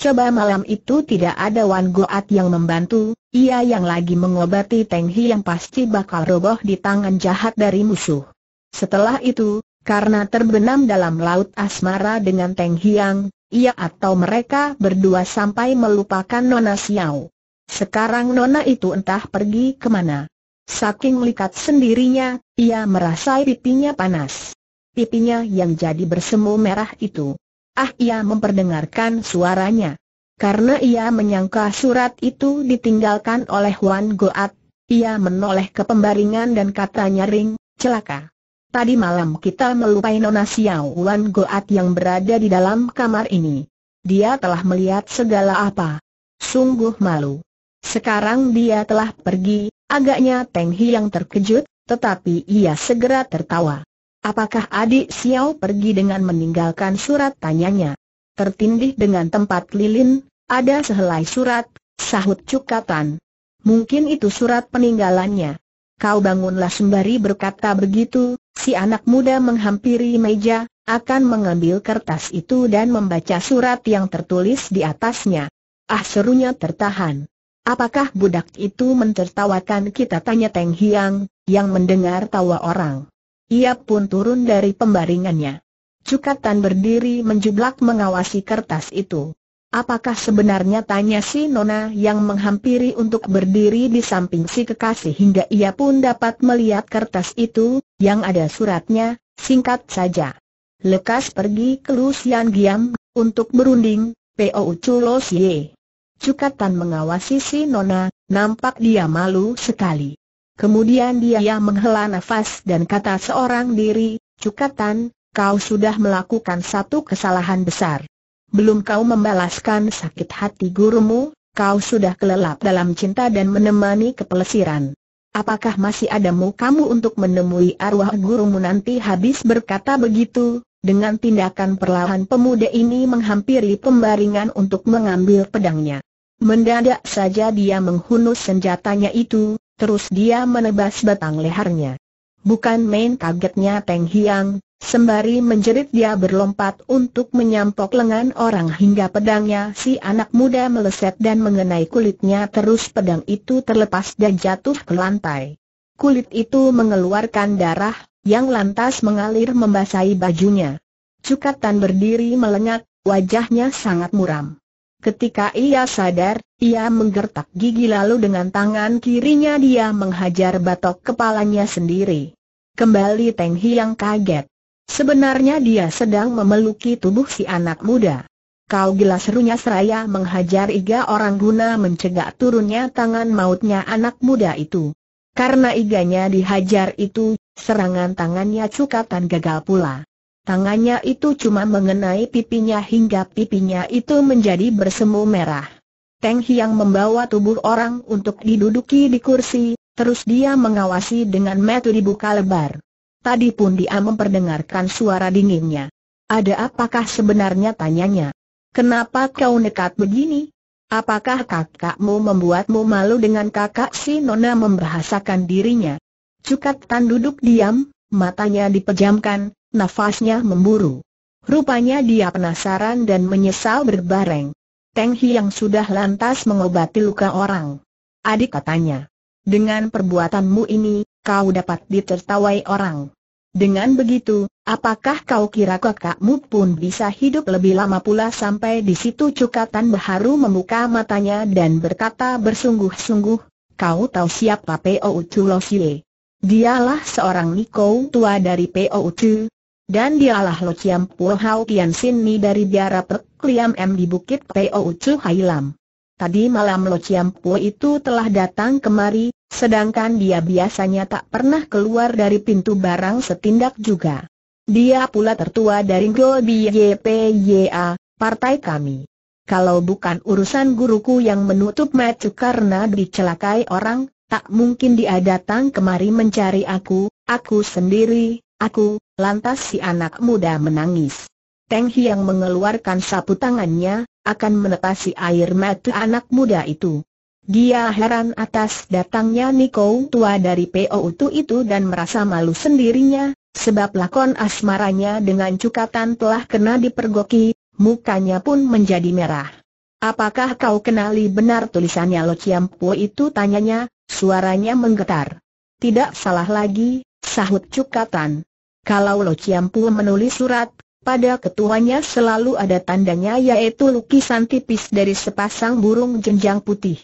A: Coba malam itu tidak ada Wan Goat yang membantu, ia yang lagi mengobati Teng yang pasti bakal roboh di tangan jahat dari musuh. Setelah itu, karena terbenam dalam laut asmara dengan Teng yang, ia atau mereka berdua sampai melupakan Nona Xiao. Sekarang Nona itu entah pergi kemana. Saking likat sendirinya, ia merasai pipinya panas. Pipinya yang jadi bersemu merah itu Ah ia memperdengarkan suaranya. Karena ia menyangka surat itu ditinggalkan oleh Wan Goat, ia menoleh ke pembaringan dan katanya ring, celaka. Tadi malam kita melupai Nona Xiao Wan Goat yang berada di dalam kamar ini. Dia telah melihat segala apa. Sungguh malu. Sekarang dia telah pergi, agaknya Teng Hi yang terkejut, tetapi ia segera tertawa. Apakah adik Xiao pergi dengan meninggalkan surat tanyanya? Tertindih dengan tempat lilin, ada sehelai surat, sahut cukatan. Mungkin itu surat peninggalannya. Kau bangunlah sembari berkata begitu, si anak muda menghampiri meja, akan mengambil kertas itu dan membaca surat yang tertulis di atasnya. Ah serunya tertahan. Apakah budak itu mentertawakan kita tanya Teng Hiang, yang mendengar tawa orang. Ia pun turun dari pembaringannya. Cukatan berdiri menjublak mengawasi kertas itu. Apakah sebenarnya tanya si Nona yang menghampiri untuk berdiri di samping si kekasih hingga ia pun dapat melihat kertas itu, yang ada suratnya, singkat saja. Lekas pergi ke Lusian Giam, untuk berunding, P.O. Culos Ye. Cukatan mengawasi si Nona, nampak dia malu sekali. Kemudian dia menghela nafas dan kata seorang diri, Cukatan, kau sudah melakukan satu kesalahan besar. Belum kau membalaskan sakit hati gurumu, kau sudah kelelap dalam cinta dan menemani kepelesiran. Apakah masih ada mu kamu untuk menemui arwah gurumu nanti habis berkata begitu? Dengan tindakan perlahan pemuda ini menghampiri pembaringan untuk mengambil pedangnya. Mendadak saja dia menghunus senjatanya itu, Terus dia menebas batang lehernya. Bukan main kagetnya Peng Hiang, sembari menjerit dia berlompat untuk menyampok lengan orang hingga pedangnya si anak muda meleset dan mengenai kulitnya terus pedang itu terlepas dan jatuh ke lantai. Kulit itu mengeluarkan darah, yang lantas mengalir membasahi bajunya. Cukatan berdiri melengak, wajahnya sangat muram. Ketika ia sadar, ia menggertak gigi lalu dengan tangan kirinya dia menghajar batok kepalanya sendiri. Kembali Teng Hiang kaget. Sebenarnya dia sedang memeluki tubuh si anak muda. Kau gila serunya seraya menghajar iga orang guna mencegah turunnya tangan mautnya anak muda itu. Karena iganya dihajar itu, serangan tangannya cukatan gagal pula. Tangannya itu cuma mengenai pipinya hingga pipinya itu menjadi bersemu merah. Teng Hiang membawa tubuh orang untuk diduduki di kursi, terus dia mengawasi dengan metu dibuka lebar. Tadi pun dia memperdengarkan suara dinginnya. Ada apakah sebenarnya tanyanya? Kenapa kau nekat begini? Apakah kakakmu membuatmu malu dengan kakak si Nona membahasakan dirinya? Cukat Tan duduk diam, matanya dipejamkan, Nafasnya memburu. Rupanya dia penasaran dan menyesal berbareng. Teng yang sudah lantas mengobati luka orang. Adik katanya, dengan perbuatanmu ini, kau dapat ditertawai orang. Dengan begitu, apakah kau kira kakakmu pun bisa hidup lebih lama pula sampai di situ cukatan Baharu membuka matanya dan berkata bersungguh-sungguh, kau tahu siapa P.O.U. Chulosie? Dialah seorang Niko tua dari P.O.U. Dan dialah Lo Chiam Puo Hau Tian Sin Ni dari biara Pek Liam M di Bukit Po Ucu Hai Lam. Tadi malam Lo Chiam Puo itu telah datang kemari, sedangkan dia biasanya tak pernah keluar dari pintu barang setindak juga. Dia pula tertua dari Gobi YPYA, partai kami. Kalau bukan urusan guruku yang menutup mata karena dicelakai orang, tak mungkin dia datang kemari mencari aku, aku sendiri, Aku, lantas si anak muda menangis. Teng Hiang mengeluarkan sapu tangannya, akan menetasi air mata anak muda itu. Dia heran atas datangnya Niko tua dari PO itu itu dan merasa malu sendirinya, sebab lakon asmaranya dengan cukatan telah kena dipergoki, mukanya pun menjadi merah. Apakah kau kenali benar tulisannya Lo Chiam Po itu tanyanya, suaranya menggetar. Tidak salah lagi, sahut cukatan. Kalau Lo Chiampu menulis surat, pada ketuanya selalu ada tandanya yaitu lukisan tipis dari sepasang burung jenjang putih.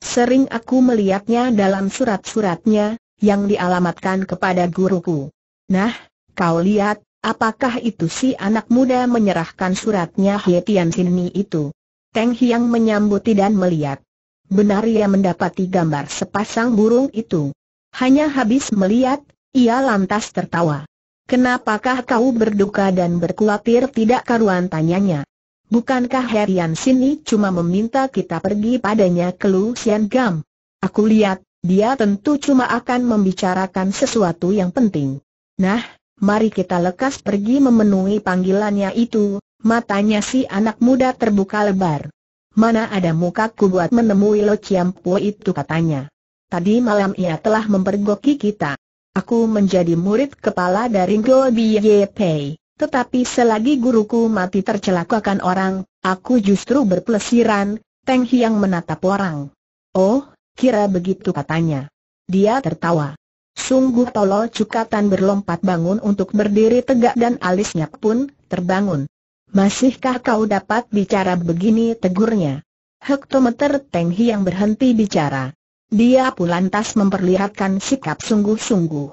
A: Sering aku melihatnya dalam surat-suratnya, yang dialamatkan kepada guruku. Nah, kau lihat, apakah itu si anak muda menyerahkan suratnya He Tian Sini itu? Teng Hiang menyambut dan melihat. Benar ia mendapati gambar sepasang burung itu. Hanya habis melihat, ia lantas tertawa. Kenapakah kau berduka dan berkhawatir tidak karuan tanyanya? Bukankah Herian sini cuma meminta kita pergi padanya ke Lu Sian Gam? Aku lihat, dia tentu cuma akan membicarakan sesuatu yang penting. Nah, mari kita lekas pergi memenuhi panggilannya itu, matanya si anak muda terbuka lebar. Mana ada mukaku buat menemui Lo Po itu katanya. Tadi malam ia telah mempergoki kita. Aku menjadi murid kepala dari Go Biye Pei. Tetapi selagi guruku mati tercelakakan orang, aku justru berpelesiran, Teng Hiang menatap orang. Oh, kira begitu katanya. Dia tertawa. Sungguh tolol cukatan berlompat bangun untuk berdiri tegak dan alisnya pun terbangun. Masihkah kau dapat bicara begini tegurnya? Hektometer Teng Hiang berhenti bicara. Dia pun lantas memperlihatkan sikap sungguh-sungguh.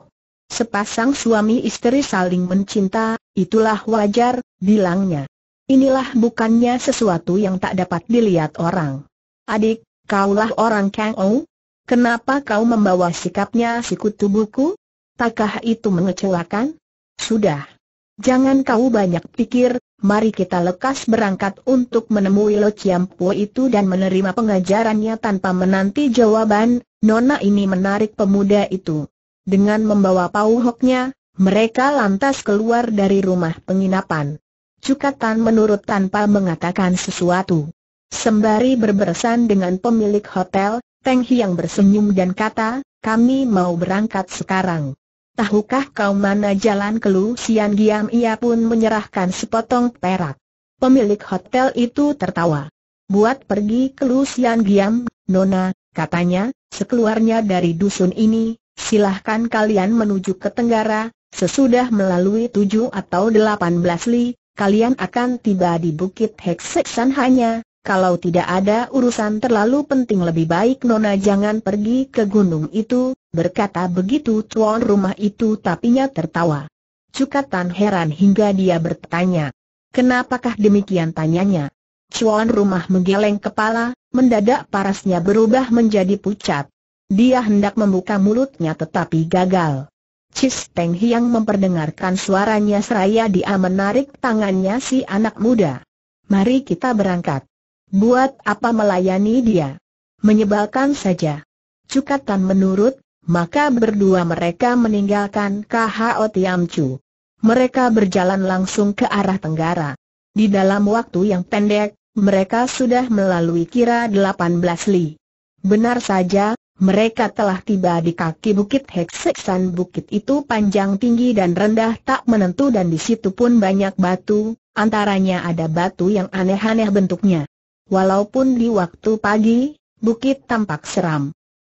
A: Sepasang suami istri saling mencinta, itulah wajar, bilangnya. Inilah bukannya sesuatu yang tak dapat dilihat orang. Adik, kaulah orang Kang Ou? Kenapa kau membawa sikapnya sikut tubuhku? Takkah itu mengecewakan? Sudah. Jangan kau banyak pikir, mari kita lekas berangkat untuk menemui Lo Chiampo itu dan menerima pengajarannya tanpa menanti jawaban, Nona ini menarik pemuda itu. Dengan membawa pauhoknya, mereka lantas keluar dari rumah penginapan. Cukatan menurut tanpa mengatakan sesuatu. Sembari berbersan dengan pemilik hotel, Teng Hiang bersenyum dan kata, kami mau berangkat sekarang tahukah kau mana jalan ke Lu Sian Giam ia pun menyerahkan sepotong perak. Pemilik hotel itu tertawa. Buat pergi ke Lu Sian Giam, Nona, katanya, sekeluarnya dari dusun ini, silahkan kalian menuju ke Tenggara, sesudah melalui tujuh atau delapan belas li, kalian akan tiba di Bukit Hekseksan hanya, kalau tidak ada urusan terlalu penting lebih baik Nona jangan pergi ke gunung itu, Berkata begitu tuan rumah itu tapinya tertawa. Cukatan heran hingga dia bertanya. Kenapakah demikian tanyanya? Cuan rumah menggeleng kepala, mendadak parasnya berubah menjadi pucat. Dia hendak membuka mulutnya tetapi gagal. Cis Teng Hiang memperdengarkan suaranya seraya dia menarik tangannya si anak muda. Mari kita berangkat. Buat apa melayani dia? Menyebalkan saja. Cukatan menurut, maka berdua mereka meninggalkan KHO Tiam Chu. Mereka berjalan langsung ke arah tenggara. Di dalam waktu yang pendek, mereka sudah melalui kira 18 li. Benar saja, mereka telah tiba di kaki bukit Hekseksan bukit itu panjang tinggi dan rendah tak menentu dan di situ pun banyak batu, antaranya ada batu yang aneh-aneh bentuknya. Walaupun di waktu pagi, bukit tampak seram.